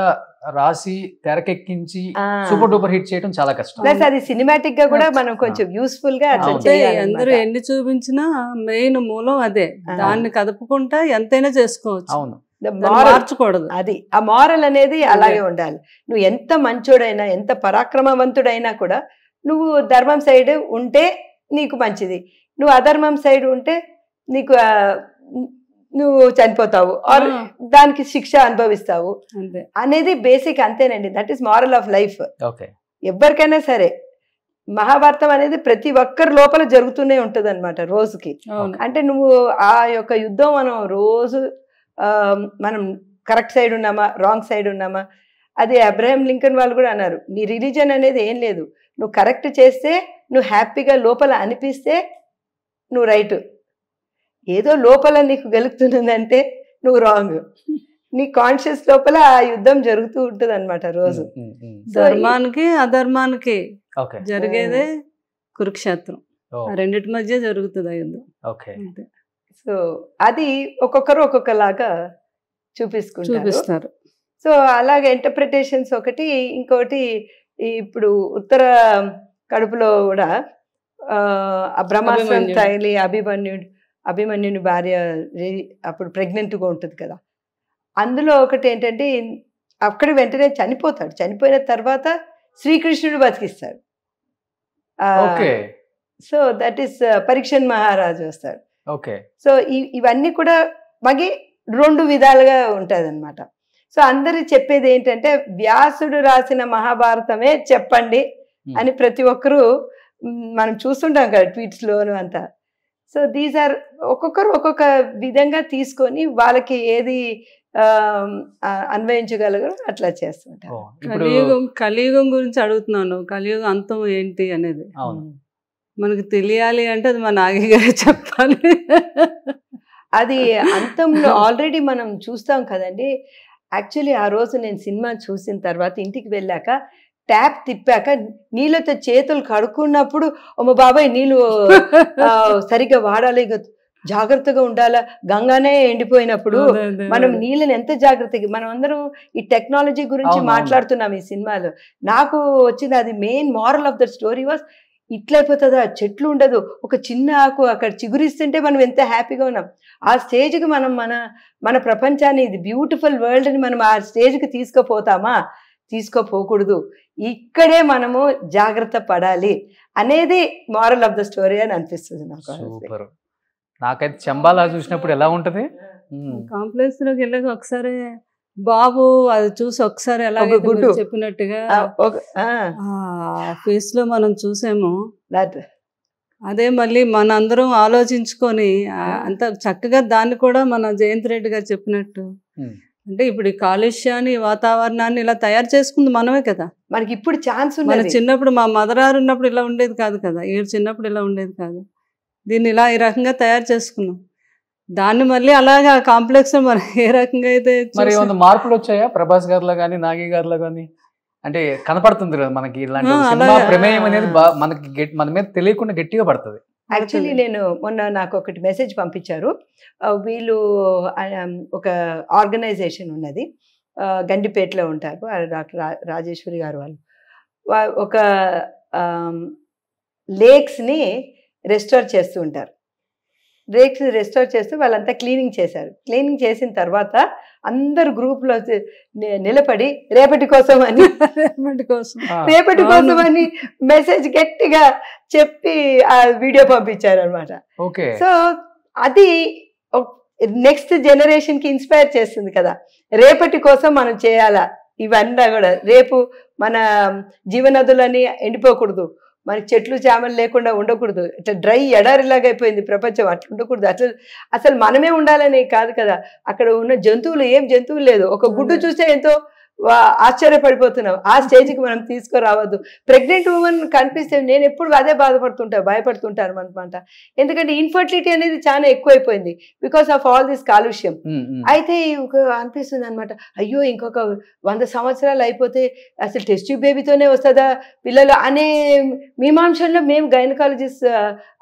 రాసి తెరకెక్కించి సూపర్ డూపర్ హిట్ చేయడం చాలా కష్టం అది సినిమాటిక్ గా కూడా మనం కొంచెం యూస్ఫుల్ గా అందరూ ఎన్ని చూపించినా మెయిన్ మూలం అదే దాన్ని కదుపుకుంటా ఎంతైనా చేసుకోవచ్చు అవును మార్చకూడదు అది ఆ మారల్ అనేది అలాగే ఉండాలి నువ్వు ఎంత మంచోడైనా ఎంత పరాక్రమవంతుడైనా కూడా నువ్వు ధర్మం సైడ్ ఉంటే నీకు మంచిది నువ్వు అధర్మం సైడ్ ఉంటే నీకు నువ్వు చనిపోతావు ఆర్ దానికి శిక్ష అనుభవిస్తావు అనేది బేసిక్ అంతేనండి that is moral of life ఎవరికైనా సరే మహాభారతం అనేది ప్రతి ఒక్కరి లోపల జరుగుతూనే ఉంటుంది అనమాట రోజుకి అంటే నువ్వు ఆ యొక్క యుద్ధం మనం రోజు మనం కరెక్ట్ సైడ్ ఉన్నామా రాంగ్ సైడ్ ఉన్నామా అది అబ్రహం లింకన్ వాళ్ళు కూడా అన్నారు నీ రిలీజన్ అనేది ఏం లేదు నువ్వు కరెక్ట్ చేస్తే నువ్వు హ్యాపీగా లోపల అనిపిస్తే నువ్వు రైట్ ఏదో లోపల నీకు గెలుగుతుందంటే నువ్వు రాంగ్ నీ కాన్షియస్ లోపల ఆ యుద్ధం జరుగుతూ ఉంటుంది అనమాట రోజు ధర్మానికి అధర్మానికి జరిగేదే కురుక్షేత్రం రెండిటి మధ్య జరుగుతుంది ఆ యుద్ధం సో అది ఒక్కొక్కరు ఒక్కొక్కలాగా చూపిస్తున్నారు చూపిస్తారు సో అలాగే ఇంటర్ప్రిటేషన్స్ ఒకటి ఇంకోటి ఇప్పుడు ఉత్తర కడుపులో కూడా బ్రహ్మాస్త్రం తైలి అభిమన్యుడు అభిమన్యుని భార్య అప్పుడు ప్రెగ్నెంట్గా ఉంటుంది కదా అందులో ఒకటి ఏంటంటే అక్కడ వెంటనే చనిపోతాడు చనిపోయిన తర్వాత శ్రీకృష్ణుడు బతికిస్తాడు సో దట్ ఈస్ పరీక్షన్ మహారాజు వస్తాడు ఓకే సో ఇవన్నీ కూడా మగి రెండు విధాలుగా ఉంటుంది అనమాట సో అందరు చెప్పేది ఏంటంటే వ్యాసుడు రాసిన మహాభారతమే చెప్పండి అని ప్రతి ఒక్కరూ మనం చూస్తుంటాం కదా ట్వీట్స్లోను అంతా సో దీస్ ఆర్ ఒక్కొక్కరు ఒక్కొక్క విధంగా తీసుకొని వాళ్ళకి ఏది అన్వయించగలగరు అట్లా చేస్తుంటారు కలియుగం కలియుగం గురించి అడుగుతున్నాను కలియుగం అంతం ఏంటి అనేది మనకు తెలియాలి అంటే అది మా నాగే చెప్పాలి అది అంతంలో ఆల్రెడీ మనం చూస్తాం కదండి యాక్చువల్లీ ఆ రోజు నేను సినిమా చూసిన తర్వాత ఇంటికి వెళ్ళాక ట్యాప్ తిప్పాక నీళ్ళతో చేతులు కడుక్కున్నప్పుడు ఓమ బాబాయ్ నీళ్ళు సరిగ్గా వాడాలి జాగ్రత్తగా ఉండాలా గంగానే ఎండిపోయినప్పుడు మనం నీళ్ళని ఎంత జాగ్రత్తగా మనం అందరం ఈ టెక్నాలజీ గురించి మాట్లాడుతున్నాం ఈ సినిమాలో నాకు వచ్చింది అది main moral of the story was ఇట్లయిపోతుందా చెట్లు ఉండదు ఒక చిన్న ఆకు అక్కడ చిగురిస్తుంటే మనం ఎంత హ్యాపీగా ఉన్నాం ఆ స్టేజ్కి మనం మన మన ప్రపంచాన్ని ఇది బ్యూటిఫుల్ వరల్డ్ని మనం ఆ స్టేజ్కి తీసుకుపోతామా తీసుకోపోకూడదు ఇక్కడే మనము జాగ్రత్త పడాలి అనేది మారల్ ఆఫ్ ద స్టోరీ అని అనిపిస్తుంది నాకు నాకైతే చంబాలా చూసినప్పుడు ఎలా ఉంటది కాంప్లెక్స్ లోకి వెళ్ళక ఒకసారి బాబు అది చూసి ఒకసారి ఎలా చెప్పినట్టుగా ఫేస్ లో మనం చూసాము అదే మళ్ళీ మనందరం ఆలోచించుకొని hmm. అంత చక్కగా దాన్ని కూడా మన జయంత్ రెడ్డి గారు చెప్పినట్టు అంటే ఇప్పుడు కాలుష్యాన్ని వాతావరణాన్ని ఇలా తయారు చేసుకుంది మనమే కదా మనకి ఇప్పుడు ఛాన్స్ మన చిన్నప్పుడు మా మదరారు ఉన్నప్పుడు ఇలా ఉండేది కాదు కదా ఈ చిన్నప్పుడు ఇలా ఉండేది కాదు దీన్ని ఇలా ఈ రకంగా తయారు చేసుకున్నాం దాన్ని మళ్ళీ అలాగా కాంప్లెక్స్ మనం ఏ రకంగా అయితే మరి మార్పులు వచ్చాయా ప్రభాస్ గారిలో కానీ నాగి గారిలో కానీ అంటే కనపడుతుంది కదా మనకి ఇలాంటి ప్రమేయం అనేది మనకి మన మీద తెలియకుండా గట్టిగా పడుతుంది యాక్చువల్లీ నేను మొన్న నాకు ఒకటి మెసేజ్ పంపించారు వీళ్ళు ఒక ఆర్గనైజేషన్ ఉన్నది గండిపేటలో ఉంటారు డాక్టర్ రాజేశ్వరి గారు వాళ్ళు ఒక లేక్స్ని రెస్టోర్ చేస్తూ ఉంటారు లేక్స్ని రెస్టోర్ చేస్తూ వాళ్ళంతా క్లీనింగ్ చేశారు క్లీనింగ్ చేసిన తర్వాత అందరు గ్రూప్ లో నిలబడి రేపటి కోసం అని రేపటి కోసం రేపటి కోసం అని మెసేజ్ గట్టిగా చెప్పి ఆ వీడియో అనమాట సో అది నెక్స్ట్ జనరేషన్ కి ఇన్స్పైర్ చేస్తుంది కదా రేపటి కోసం మనం చేయాలా ఇవన్నీ కూడా రేపు మన జీవనదులని ఎండిపోకూడదు మరి చెట్లు చేమలు లేకుండా ఉండకూడదు ఇట్లా డ్రై ఎడారిలాగా అయిపోయింది ప్రపంచం అట్లా ఉండకూడదు అసలు అసలు మనమే ఉండాలని కాదు కదా అక్కడ ఉన్న జంతువులు ఏం జంతువులు లేదు ఒక గుడ్డు చూస్తే ఎంతో ఆశ్చర్యపడిపోతున్నాం ఆ స్టేజ్కి మనం తీసుకురావద్దు ప్రెగ్నెంట్ ఉమెన్ కనిపిస్తే నేను ఎప్పుడు అదే బాధపడుతుంటా భయపడుతుంటాను అనమాట ఎందుకంటే ఇన్ఫర్టిలిటీ అనేది చాలా ఎక్కువైపోయింది బికాస్ ఆఫ్ ఆల్ దిస్ కాలుష్యం అయితే అనిపిస్తుంది అనమాట అయ్యో ఇంకొక వంద సంవత్సరాలు అయిపోతే అసలు టెస్ట్ బేబీతోనే వస్తుందా పిల్లలు అనే మీమాంసంలో మేము గైనకాలజిస్ట్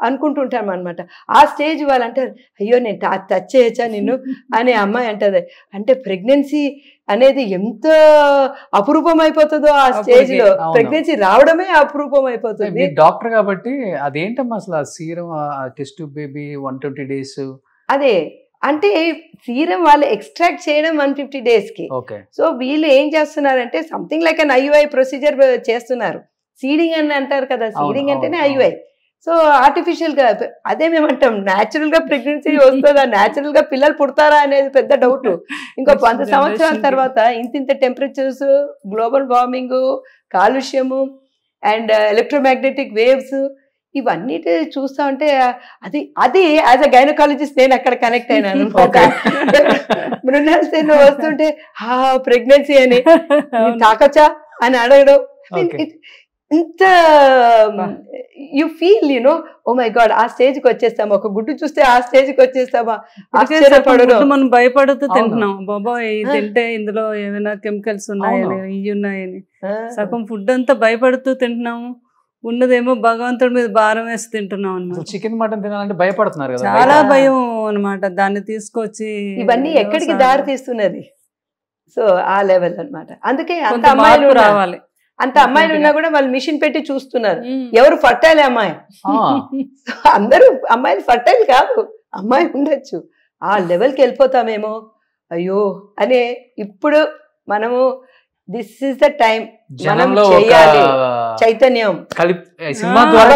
అనుకుంటుంటాం అనమాట ఆ స్టేజ్ వాళ్ళు అంటారు అయ్యో నేను టచ్ చేయొచ్చా నిన్ను అనే అమ్మాయి అంటది అంటే ప్రెగ్నెన్సీ అనేది ఎంత అపురూపం అయిపోతుందో ఆ స్టేజ్ లో ప్రెగ్నెన్సీ రావడమే అపురూపం అయిపోతుంది డాక్టర్ కాబట్టి అదేంటమ్మా అసలు ఆ serum test baby one twenty days అదే అంటే సీరం వాళ్ళు ఎక్స్ట్రాక్ట్ చేయడం వన్ ఫిఫ్టీ డేస్ కి సో వీళ్ళు ఏం చేస్తున్నారంటే something like an IUI procedure చేస్తున్నారు సీడింగ్ అని అంటారు కదా సీడింగ్ అంటేనే ఐవై సో ఆర్టిఫిషియల్ గా అదే మేమంటాం న్యాచురల్ గా ప్రెగ్నెన్సీ వస్తుందా న్యాచురల్ గా పిల్లలు పుడతారా అనేది పెద్ద డౌట్ ఇంకో వంద సంవత్సరాల తర్వాత ఇంత ఇంత టెంపరేచర్స్ గ్లోబల్ వార్మింగ్ కాలుష్యము అండ్ ఎలక్ట్రోమాగ్నెటిక్ వేవ్స్ ఇవన్నీ చూస్తా ఉంటే అది అది యాజ్ అ గైనకాలజిస్ట్ నేను అక్కడ కనెక్ట్ అయినాను మృణాల్ సేన్ వస్తుంటే హా ప్రెగ్నెన్సీ అని తాకచ్చా అని అడగడం ఇంత you feel no oh my god ఆ స్టేజ్ కి వచ్చేస్తామా ఒక గుడ్డు చూస్తే ఆ స్టేజ్ కి వచ్చేస్తామా మనం భయపడుతూ తింటున్నాం బాబా తింటే ఇందులో ఏమైనా కెమికల్స్ ఉన్నాయని ఇవి ఉన్నాయని సగం ఫుడ్ అంతా భయపడుతూ తింటున్నాము ఉన్నదేమో భగవంతుడి మీద భారం వేసి తింటున్నాం అనమాట చికెన్ మటన్ తినాలంటే భయపడుతున్నారు కదా చాలా భయం అనమాట దాన్ని తీసుకొచ్చి ఇవన్నీ ఎక్కడికి దారి తీస్తున్నది సో ఆ లెవెల్ అనమాట అందుకే అంత అమ్మాయిలు రావాలి అంత అమ్మాయిలు ఉన్నా కూడా వాళ్ళు మిషన్ పెట్టి చూస్తున్నారు ఎవరు ఫర్టైల్ అమ్మాయి అందరూ అమ్మాయిలు ఫర్టైల్ కాదు అమ్మాయి ఉండొచ్చు ఆ లెవెల్కి వెళ్ళిపోతామేమో అయ్యో అనే ఇప్పుడు మనము దిస్ ఇస్ ద టైం మనం చైతన్యం సినిమా ద్వారా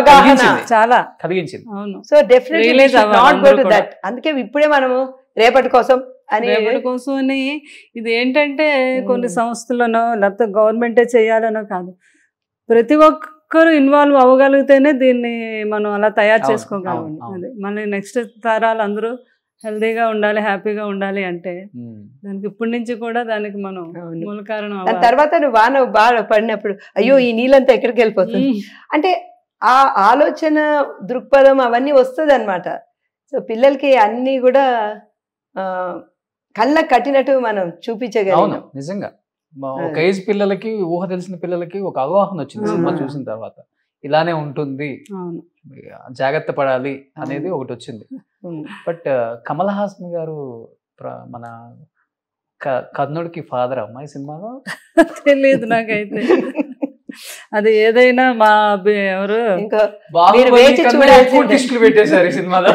చాలా కలిగించింది so definitely not go to that అందుకే ఇప్పుడే మనము రేపటి కోసం అని కోసం ఇది ఏంటంటే కొన్ని సంస్థలనో లేకపోతే గవర్నమెంటే చేయాలనో కాదు ప్రతి ఒక్కరు ఇన్వాల్వ్ అవ్వగలిగితేనే దీన్ని మనం అలా తయారు చేసుకోగలం అది మన నెక్స్ట్ తరాలు అందరూ హెల్దీగా ఉండాలి హ్యాపీగా ఉండాలి అంటే దానికి ఇప్పటి నుంచి కూడా దానికి మనం మూల కారణం తర్వాత వాన బాగా పడినప్పుడు అయ్యో ఈ నీళ్ళంతా ఎక్కడికి వెళ్ళిపోతుంది అంటే ఆ ఆలోచన దృక్పథం అవన్నీ వస్తుంది సో పిల్లలకి అన్నీ కూడా కళ్ళ కట్టినట్టు మనం చూపించగలం నిజంగా ఒక ఏజ్ పిల్లలకి ఊహ తెలిసిన పిల్లలకి ఒక అవగాహన వచ్చింది సినిమా చూసిన తర్వాత ఇలానే ఉంటుంది జాగ్రత్త పడాలి అనేది ఒకటి వచ్చింది బట్ కమల్ హాసన్ గారు మన కర్ణుడికి ఫాదర్ అమ్మాయి సినిమాలో తెలియదు నాకైతే అది ఏదైనా మా ఎవరు మీరు వేచి చూడాలి పెట్టేశారు సినిమాలో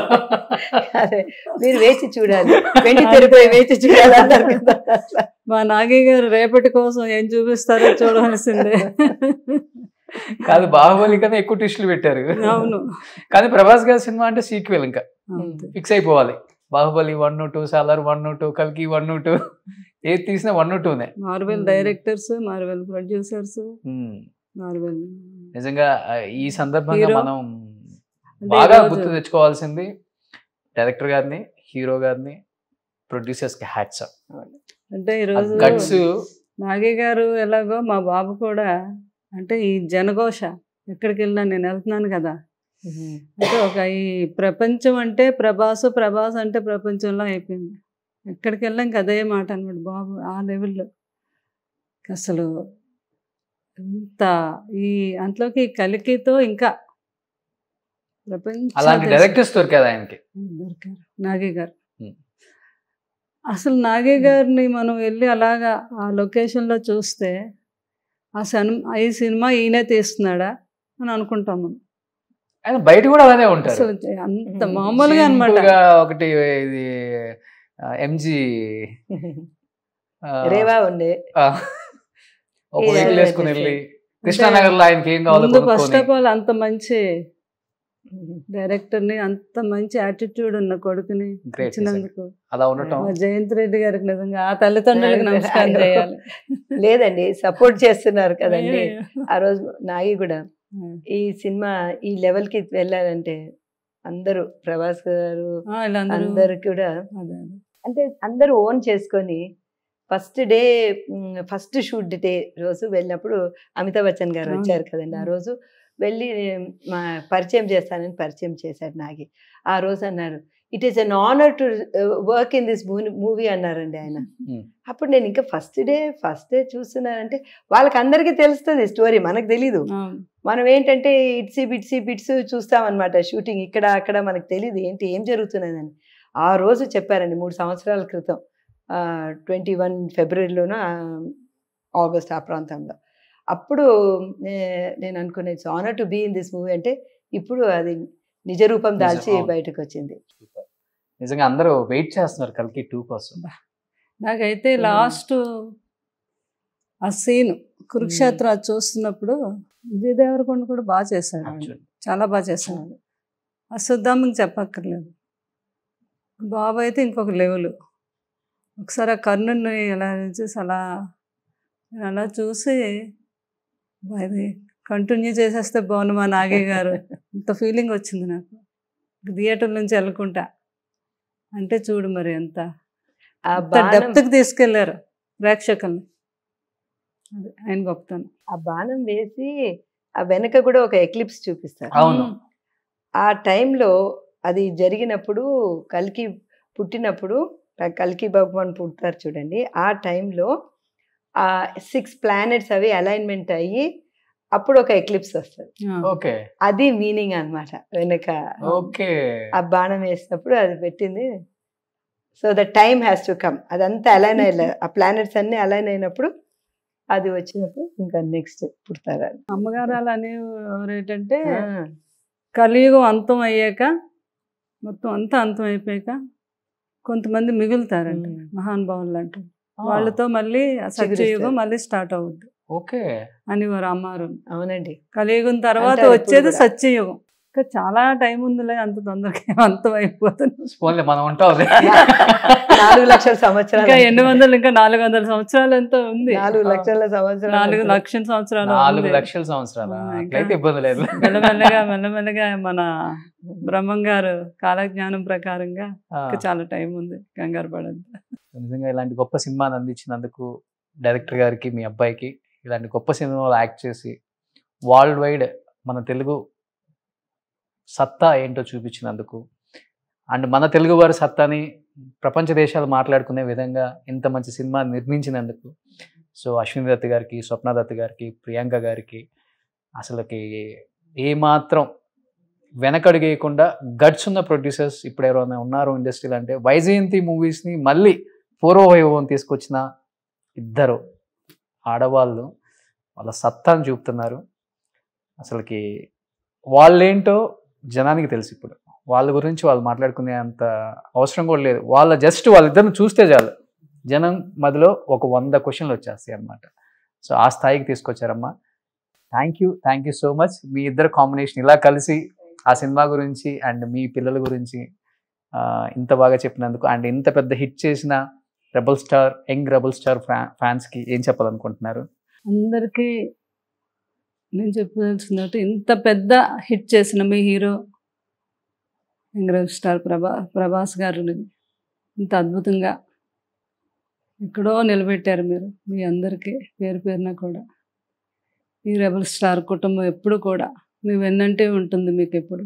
మీరు వేచి చూడాలి వెండి తెరిపోయి వేచి చూడాలి అన్నారు మా నాగి గారు రేపటి కోసం ఏం చూపిస్తారో చూడవలసిందే కాదు బాహుబలి కన్నా ఎక్కువ ట్విస్టులు పెట్టారు అవును కానీ ప్రభాస్ గారి సినిమా అంటే సీక్వెల్ ఇంకా ఫిక్స్ అయిపోవాలి Baahubali one two Salaar one two కల్కి వన్ టూ ఏది తీసినా వన్ టూనే Marvel directors Marvel producers Marvel నిజంగా ఈ సందర్భంగా మనం బాగా గుర్తు తెచ్చుకోవాల్సింది డైరెక్టర్ గారిని హీరో గారిని ప్రొడ్యూసర్స్ కి హ్యాట్స్ అంటే ఈరోజు గట్స్ నాగే గారు ఎలాగో మా బాబు కూడా అంటే ఈ జనఘోష ఎక్కడికి వెళ్ళినా నేను వెళ్తున్నాను కదా hmm. అంటే ఒక ఈ ప్రపంచం అంటే ప్రభాస్ ప్రభాస్ అంటే ప్రపంచంలో అయిపోయింది ఎక్కడికి వెళ్ళాక అదే మాట అనమాట బాబు ఆ లెవెల్లో అసలు ఇంత ఈ అంతలోకి కలికితో ఇంకా ప్రపంచ నాగే గారు అసలు నాగే గారిని మనం వెళ్ళి అలాగా ఆ లొకేషన్లో చూస్తే ఆ సినిమా ఈ సినిమా ఈయనే తీస్తున్నాడా అని అనుకుంటాం మనం బయట కూడా అలానే ఉంటారు అంత మామూలుగా అనమాట ఒకటి ఇది ఎంజీ రేవా ఉండే ఒక వెహికల్ వేసుకుని వెళ్ళి కృష్ణానగర్ లో ఆయనకి ఏం కావాలి ఫస్ట్ ఆఫ్ ఆల్ అంత మంచి డైరెక్టర్ ని అంత మంచి యాటిట్యూడ్ ఉన్న కొడుకుని ఇచ్చినందుకు అలా ఉండటం జయంత్ రెడ్డి గారికి నిజంగా ఆ తల్లిదండ్రులకు నమస్కారం చేయాలి లేదండి సపోర్ట్ చేస్తున్నారు కదండి ఆ రోజు నాగి కూడా ఈ సినిమా ఈ లెవెల్ కి వెళ్ళాలంటే అందరూ ప్రభాస్ గారు అందరు కూడా అంటే అందరూ ఓన్ చేసుకొని first day first shoot day రోజు వెళ్ళినప్పుడు అమితాబ్ బచ్చన్ గారు వచ్చారు కదండి ఆ రోజు వెళ్ళి మా పరిచయం చేస్తానని పరిచయం చేశాడు నాకి ఆ రోజు అన్నారు it is an honour to work in this movie అన్నారండి ఆయన అప్పుడు నేను ఇంకా ఫస్ట్ డే ఫస్ట్ డే చూస్తున్నానంటే వాళ్ళకి అందరికీ తెలుస్తుంది స్టోరీ మనకు తెలీదు మనం ఏంటంటే ఇట్సి బిట్సి బిట్స్ చూస్తామన్నమాట షూటింగ్ ఇక్కడ అక్కడ మనకు తెలియదు ఏంటి ఏం జరుగుతున్నదని ఆ రోజు చెప్పారండి మూడు సంవత్సరాల క్రితం ట్వంటీ వన్ ఫిబ్రవరిలోనూ ఆగస్ట్ ఆ ప్రాంతంలో అప్పుడు నేను అనుకునే it's honour to be in this movie అంటే ఇప్పుడు అది నిజ రూపం దాల్చి బయటకు వచ్చింది నిజంగా అందరూ వెయిట్ చేస్తున్నారు కలికి టూ కోసం నాకైతే hmm. లాస్ట్ ఆ సీన్ hmm. కురుక్షేత్ర చూస్తున్నప్పుడు విజయ్ దేవరకొండ కూడా బాగా చేశాడు చాలా బాగా చేశాడు అశ్వత్థామకి చెప్పక్కర్లేదు బాబు అయితే ఇంకొక లెవెల్ ఒకసారి ఆ కర్ణుని ఎలా చూసి అలా అలా చూసి అది కంటిన్యూ చేసేస్తే బాగుంది మా నాగే గారు ఇంత ఫీలింగ్ వచ్చింది నాకు థియేటర్ నుంచి వెళ్ళకుంటా అంటే చూడు మరి ఎంత డెప్త్కి తీసుకెళ్లారు ప్రేక్షకుల్ని ఆయన గొప్పతనం ఆ బాణం వేసి ఆ వెనక కూడా ఒక ఎక్లిప్స్ చూపిస్తారు అవును ఆ టైంలో అది జరిగినప్పుడు కల్కి పుట్టినప్పుడు కల్కి భగవాన్ పుడతారు చూడండి ఆ టైంలో ఆ సిక్స్ ప్లానెట్స్ అవి అలైన్మెంట్ అయ్యి అప్పుడు ఒక ఎక్లిప్స్ వస్తుంది ఓకే అది మీనింగ్ అనమాట వెనక ఓకే ఆ బాణం వేసినప్పుడు అది పెట్టింది so the time has to come అదంతా అలైన్ అయ్యలేదు ఆ ప్లానెట్స్ అన్ని అలైన్ అయినప్పుడు అది వచ్చినప్పుడు ఇంకా నెక్స్ట్ పుడతారు అమ్మగారాలు అనేవారు ఏంటంటే కలియుగం అంతం అయ్యాక మొత్తం అంతా అంతం అయిపోయాక కొంతమంది మిగులుతారండి మహానుభావులు అంటే వాళ్ళతో మళ్ళీ సత్యయుగం మళ్ళీ స్టార్ట్ అవుద్ది ఓకే అని వారు అమ్మారు అవునండి కలియుగం తర్వాత వచ్చేది సత్యయుగం ఇంకా చాలా టైం ఉందిలే అంత తొందరగా అంతం అయిపోతుంది మనం ఉంటాం నాలుగు లక్షల సంవత్సరాలు ఇంకా ఎన్ని వందలు ఇంకా నాలుగు వందల సంవత్సరాలు ఎంత ఉంది నాలుగు లక్షల సంవత్సరాలు నాలుగు లక్షల సంవత్సరాలు నాలుగు లక్షల సంవత్సరాలు oh అయితే ఇబ్బంది లేదు మెల్లమెల్లగా మెల్లమెల్లగా మన బ్రహ్మం గారు కాలజ్ఞానం ప్రకారంగా ఇంకా చాలా టైం ఉంది కంగారు పడద్దు నిజంగా ఇలాంటి గొప్ప సినిమాని అందించినందుకు డైరెక్టర్ గారికి మీ అబ్బాయికి ఇలాంటి గొప్ప సినిమాలు యాక్ట్ చేసి వరల్డ్ వైడ్ మన తెలుగు సత్తా ఏంటో చూపించినందుకు అండ్ మన తెలుగువారి సత్తాని ప్రపంచ దేశాలు మాట్లాడుకునే విధంగా ఇంత మంచి సినిమా నిర్మించినందుకు సో అశ్విని దత్ గారికి స్వప్న దత్ గారికి ప్రియాంక గారికి అసలుకి ఏమాత్రం వెనకడుగేయకుండా గడ్స్ ఉన్న ప్రొడ్యూసర్స్ ఇప్పుడు ఎవరైనా ఉన్నారు ఇండస్ట్రీలో అంటే వైజయంతి మూవీస్ని మళ్ళీ పూర్వవైభవం తీసుకొచ్చిన ఇద్దరు ఆడవాళ్ళు వాళ్ళ సత్తాను చూపుతున్నారు అసలుకి వాళ్ళేంటో జనానికి తెలుసు ఇప్పుడు వాళ్ళ గురించి వాళ్ళు మాట్లాడుకునే అంత అవసరం కూడా లేదు వాళ్ళ జస్ట్ వాళ్ళిద్దరిని చూస్తే చాలు జనం మధ్యలో ఒక వంద క్వశ్చన్లు వచ్చేస్తాయి అనమాట సో ఆ స్థాయికి తీసుకొచ్చారమ్మా thank you thank you so much మీ ఇద్దరు కాంబినేషన్ ఇలా కలిసి ఆ సినిమా గురించి అండ్ మీ పిల్లల గురించి ఇంత బాగా చెప్పినందుకు అండ్ ఇంత పెద్ద హిట్ చేసిన rebel star young rebel star ఫ్యాన్స్కి ఏం చెప్పాలనుకుంటున్నారు అందరికీ నేను చెప్పదలిసింది ఇంత పెద్ద హిట్ చేసిన మీ హీరో యంగ్ స్టార్ ప్రభా ప్రభాస్ గారిని ఇంత అద్భుతంగా ఎక్కడో నిలబెట్టారు మీరు మీ అందరికీ పేరు పేరున కూడా ఈ రెబల్ స్టార్ కుటుంబం ఎప్పుడు కూడా మీ వెన్నంటే ఉంటుంది మీకు ఎప్పుడు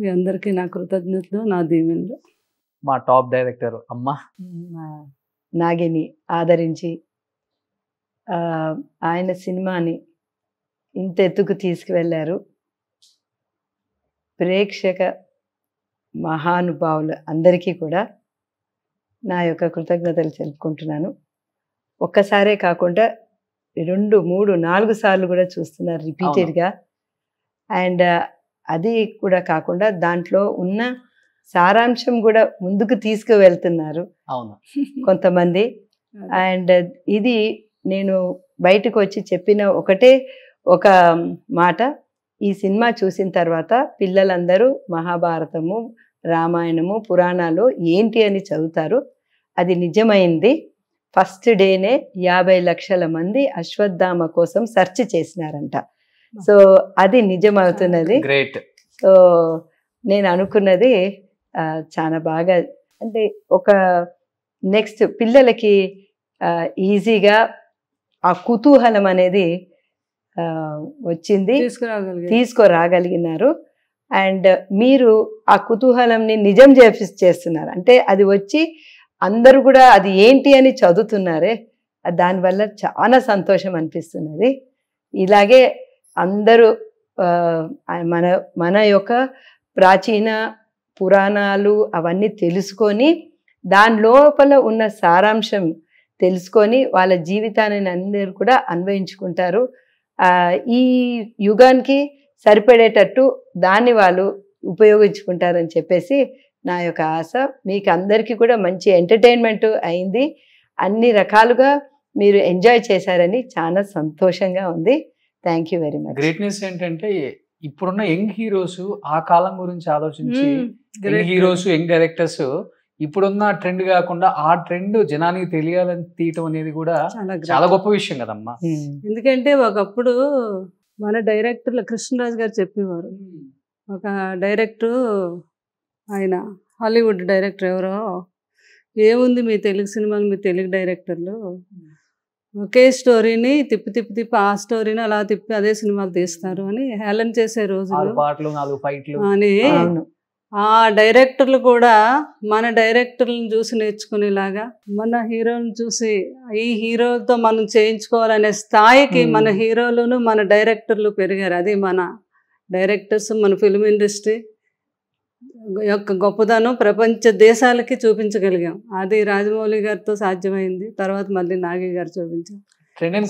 మీ అందరికీ నా కృతజ్ఞతలు నా దీవెనలు మా టాప్ డైరెక్టర్ అమ్మ నాగిని ఆదరించి ఆయన సినిమాని ఇంత ఎత్తుకు తీసుకువెళ్ళారు ప్రేక్షక మహానుభావులు అందరికీ కూడా నా యొక్క కృతజ్ఞతలు తెలుపుకుంటున్నాను ఒక్కసారే కాకుండా రెండు మూడు నాలుగు సార్లు కూడా చూస్తున్నారు రిపీటెడ్గా అండ్ అది కూడా కాకుండా దాంట్లో ఉన్న సారాంశం కూడా ముందుకు తీసుకువెళ్తున్నారు అవును కొంతమంది అండ్ ఇది నేను బయటకు వచ్చి చెప్పిన ఒకటే ఒక మాట ఈ సినిమా చూసిన తర్వాత పిల్లలందరూ మహాభారతము రామాయణము పురాణాలు ఏంటి అని చదువుతారు అది నిజమైంది ఫస్ట్ డేనే యాభై లక్షల మంది అశ్వత్థామ కోసం సెర్చ్ చేసినారంట సో అది నిజమవుతున్నది గ్రేట్ సో నేను అనుకున్నది చాలా బాగా అంటే ఒక నెక్స్ట్ పిల్లలకి ఈజీగా ఆ కుతూహలం అనేది వచ్చింది తీసుకురాగలిగినారు అండ్ మీరు ఆ కుతూహలంని నిజం చేపి చేస్తున్నారు అంటే అది వచ్చి అందరూ కూడా అది ఏంటి అని చదువుతున్నారే దానివల్ల చాలా సంతోషం అనిపిస్తున్నది ఇలాగే అందరూ మన మన యొక్క ప్రాచీన పురాణాలు అవన్నీ తెలుసుకొని దాని లోపల ఉన్న సారాంశం తెలుసుకొని వాళ్ళ జీవితాన్ని అందరూ కూడా అన్వయించుకుంటారు ఈ యుగానికి సరిపడేటట్టు దాన్ని వాళ్ళు ఉపయోగించుకుంటారని చెప్పేసి నా యొక్క ఆశ మీకు అందరికీ కూడా మంచి ఎంటర్టైన్మెంట్ అయింది అన్ని రకాలుగా మీరు ఎంజాయ్ చేశారని చాలా సంతోషంగా ఉంది thank you very much greatness ఏంటంటే ఇప్పుడున్న యంగ్ హీరోస్ ఆ కాలం గురించి ఆలోచించి హీరోస్ యంగ్ డైరెక్టర్స్ ఇప్పుడున్న ట్రెండ్ కాకుండా ఆ ట్రెండ్ జనానికి తెలియాలని తీయటం అనేది కూడా చాలా గొప్ప విషయం కదమ్మా hmm. ఎందుకంటే ఒకప్పుడు మన డైరెక్టర్లో కృష్ణరాజు గారు చెప్పేవారు hmm. ఒక డైరెక్టర్ ఆయన హాలీవుడ్ డైరెక్టర్ ఎవరో ఏముంది మీ తెలుగు సినిమాలు మీ తెలుగు డైరెక్టర్లు hmm. ఒకే స్టోరీని తిప్పి తిప్పి తిప్పి ఆ స్టోరీని అలా తిప్పి అదే సినిమాలు తీస్తారు అని హేళన్ చేసే రోజు పాటలు నాలుగు ఫైట్లు అని ఆ డైరెక్టర్లు కూడా మన డైరెక్టర్లను చూసి నేర్చుకునేలాగా మన హీరోలను చూసి ఈ హీరోలతో మనం చేయించుకోవాలనే స్థాయికి మన హీరోలను మన డైరెక్టర్లు పెరిగారు అది మన డైరెక్టర్స్ మన ఫిల్మ్ ఇండస్ట్రీ యొక్క గొప్పదనం ప్రపంచ దేశాలకి చూపించగలిగాం అది రాజమౌళి గారితో సాధ్యమైంది తర్వాత మళ్ళీ నాగి గారు చూపించారు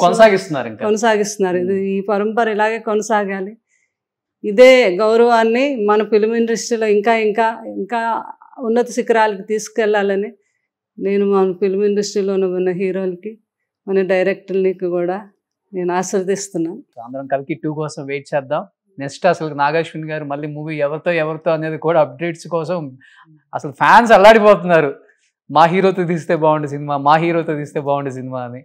కొనసాగిస్తున్నారు కొనసాగిస్తున్నారు ఇది ఈ పరంపర ఇలాగే కొనసాగాలి ఇదే గౌరవాన్ని మన ఫిలిం ఇండస్ట్రీలో ఇంకా ఇంకా ఇంకా ఉన్నత శిఖరాలకి తీసుకెళ్లాలని నేను మన ఫిలిం ఇండస్ట్రీలో ఉన్న హీరోలకి మన డైరెక్టర్లకి కూడా నేను ఆశీర్దిస్తున్నాను అందరం కలిసి టూ కోసం వెయిట్ చేద్దాం నెక్స్ట్ అసలు నాగార్జున గారు మళ్ళీ మూవీ ఎవరితో ఎవరితో అనేది కూడా అప్డేట్స్ కోసం అసలు ఫ్యాన్స్ అల్లాడిపోతున్నారు మా హీరోతో తీస్తే బాగుండే సినిమా మా హీరోతో తీస్తే బాగుండే సినిమా అని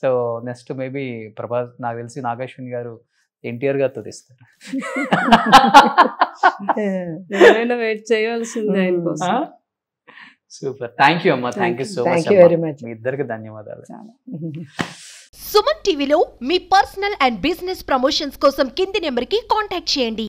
సో నెక్స్ట్ మేబీ ప్రభాస్ నాకు తెలిసి నాగార్జున గారు ఎన్టీఆర్ గారితో తీస్తారు ఏమైనా వెయిట్ చేయాల్సిందే సూపర్ థ్యాంక్ యూ అమ్మా thank you so much very much మీ ఇద్దరికి ధన్యవాదాలు సుమన్ టీవీలో మీ పర్సనల్ అండ్ బిజినెస్ ప్రమోషన్స్ కోసం కింది నెంబర్కి కాంటాక్ట్ చేయండి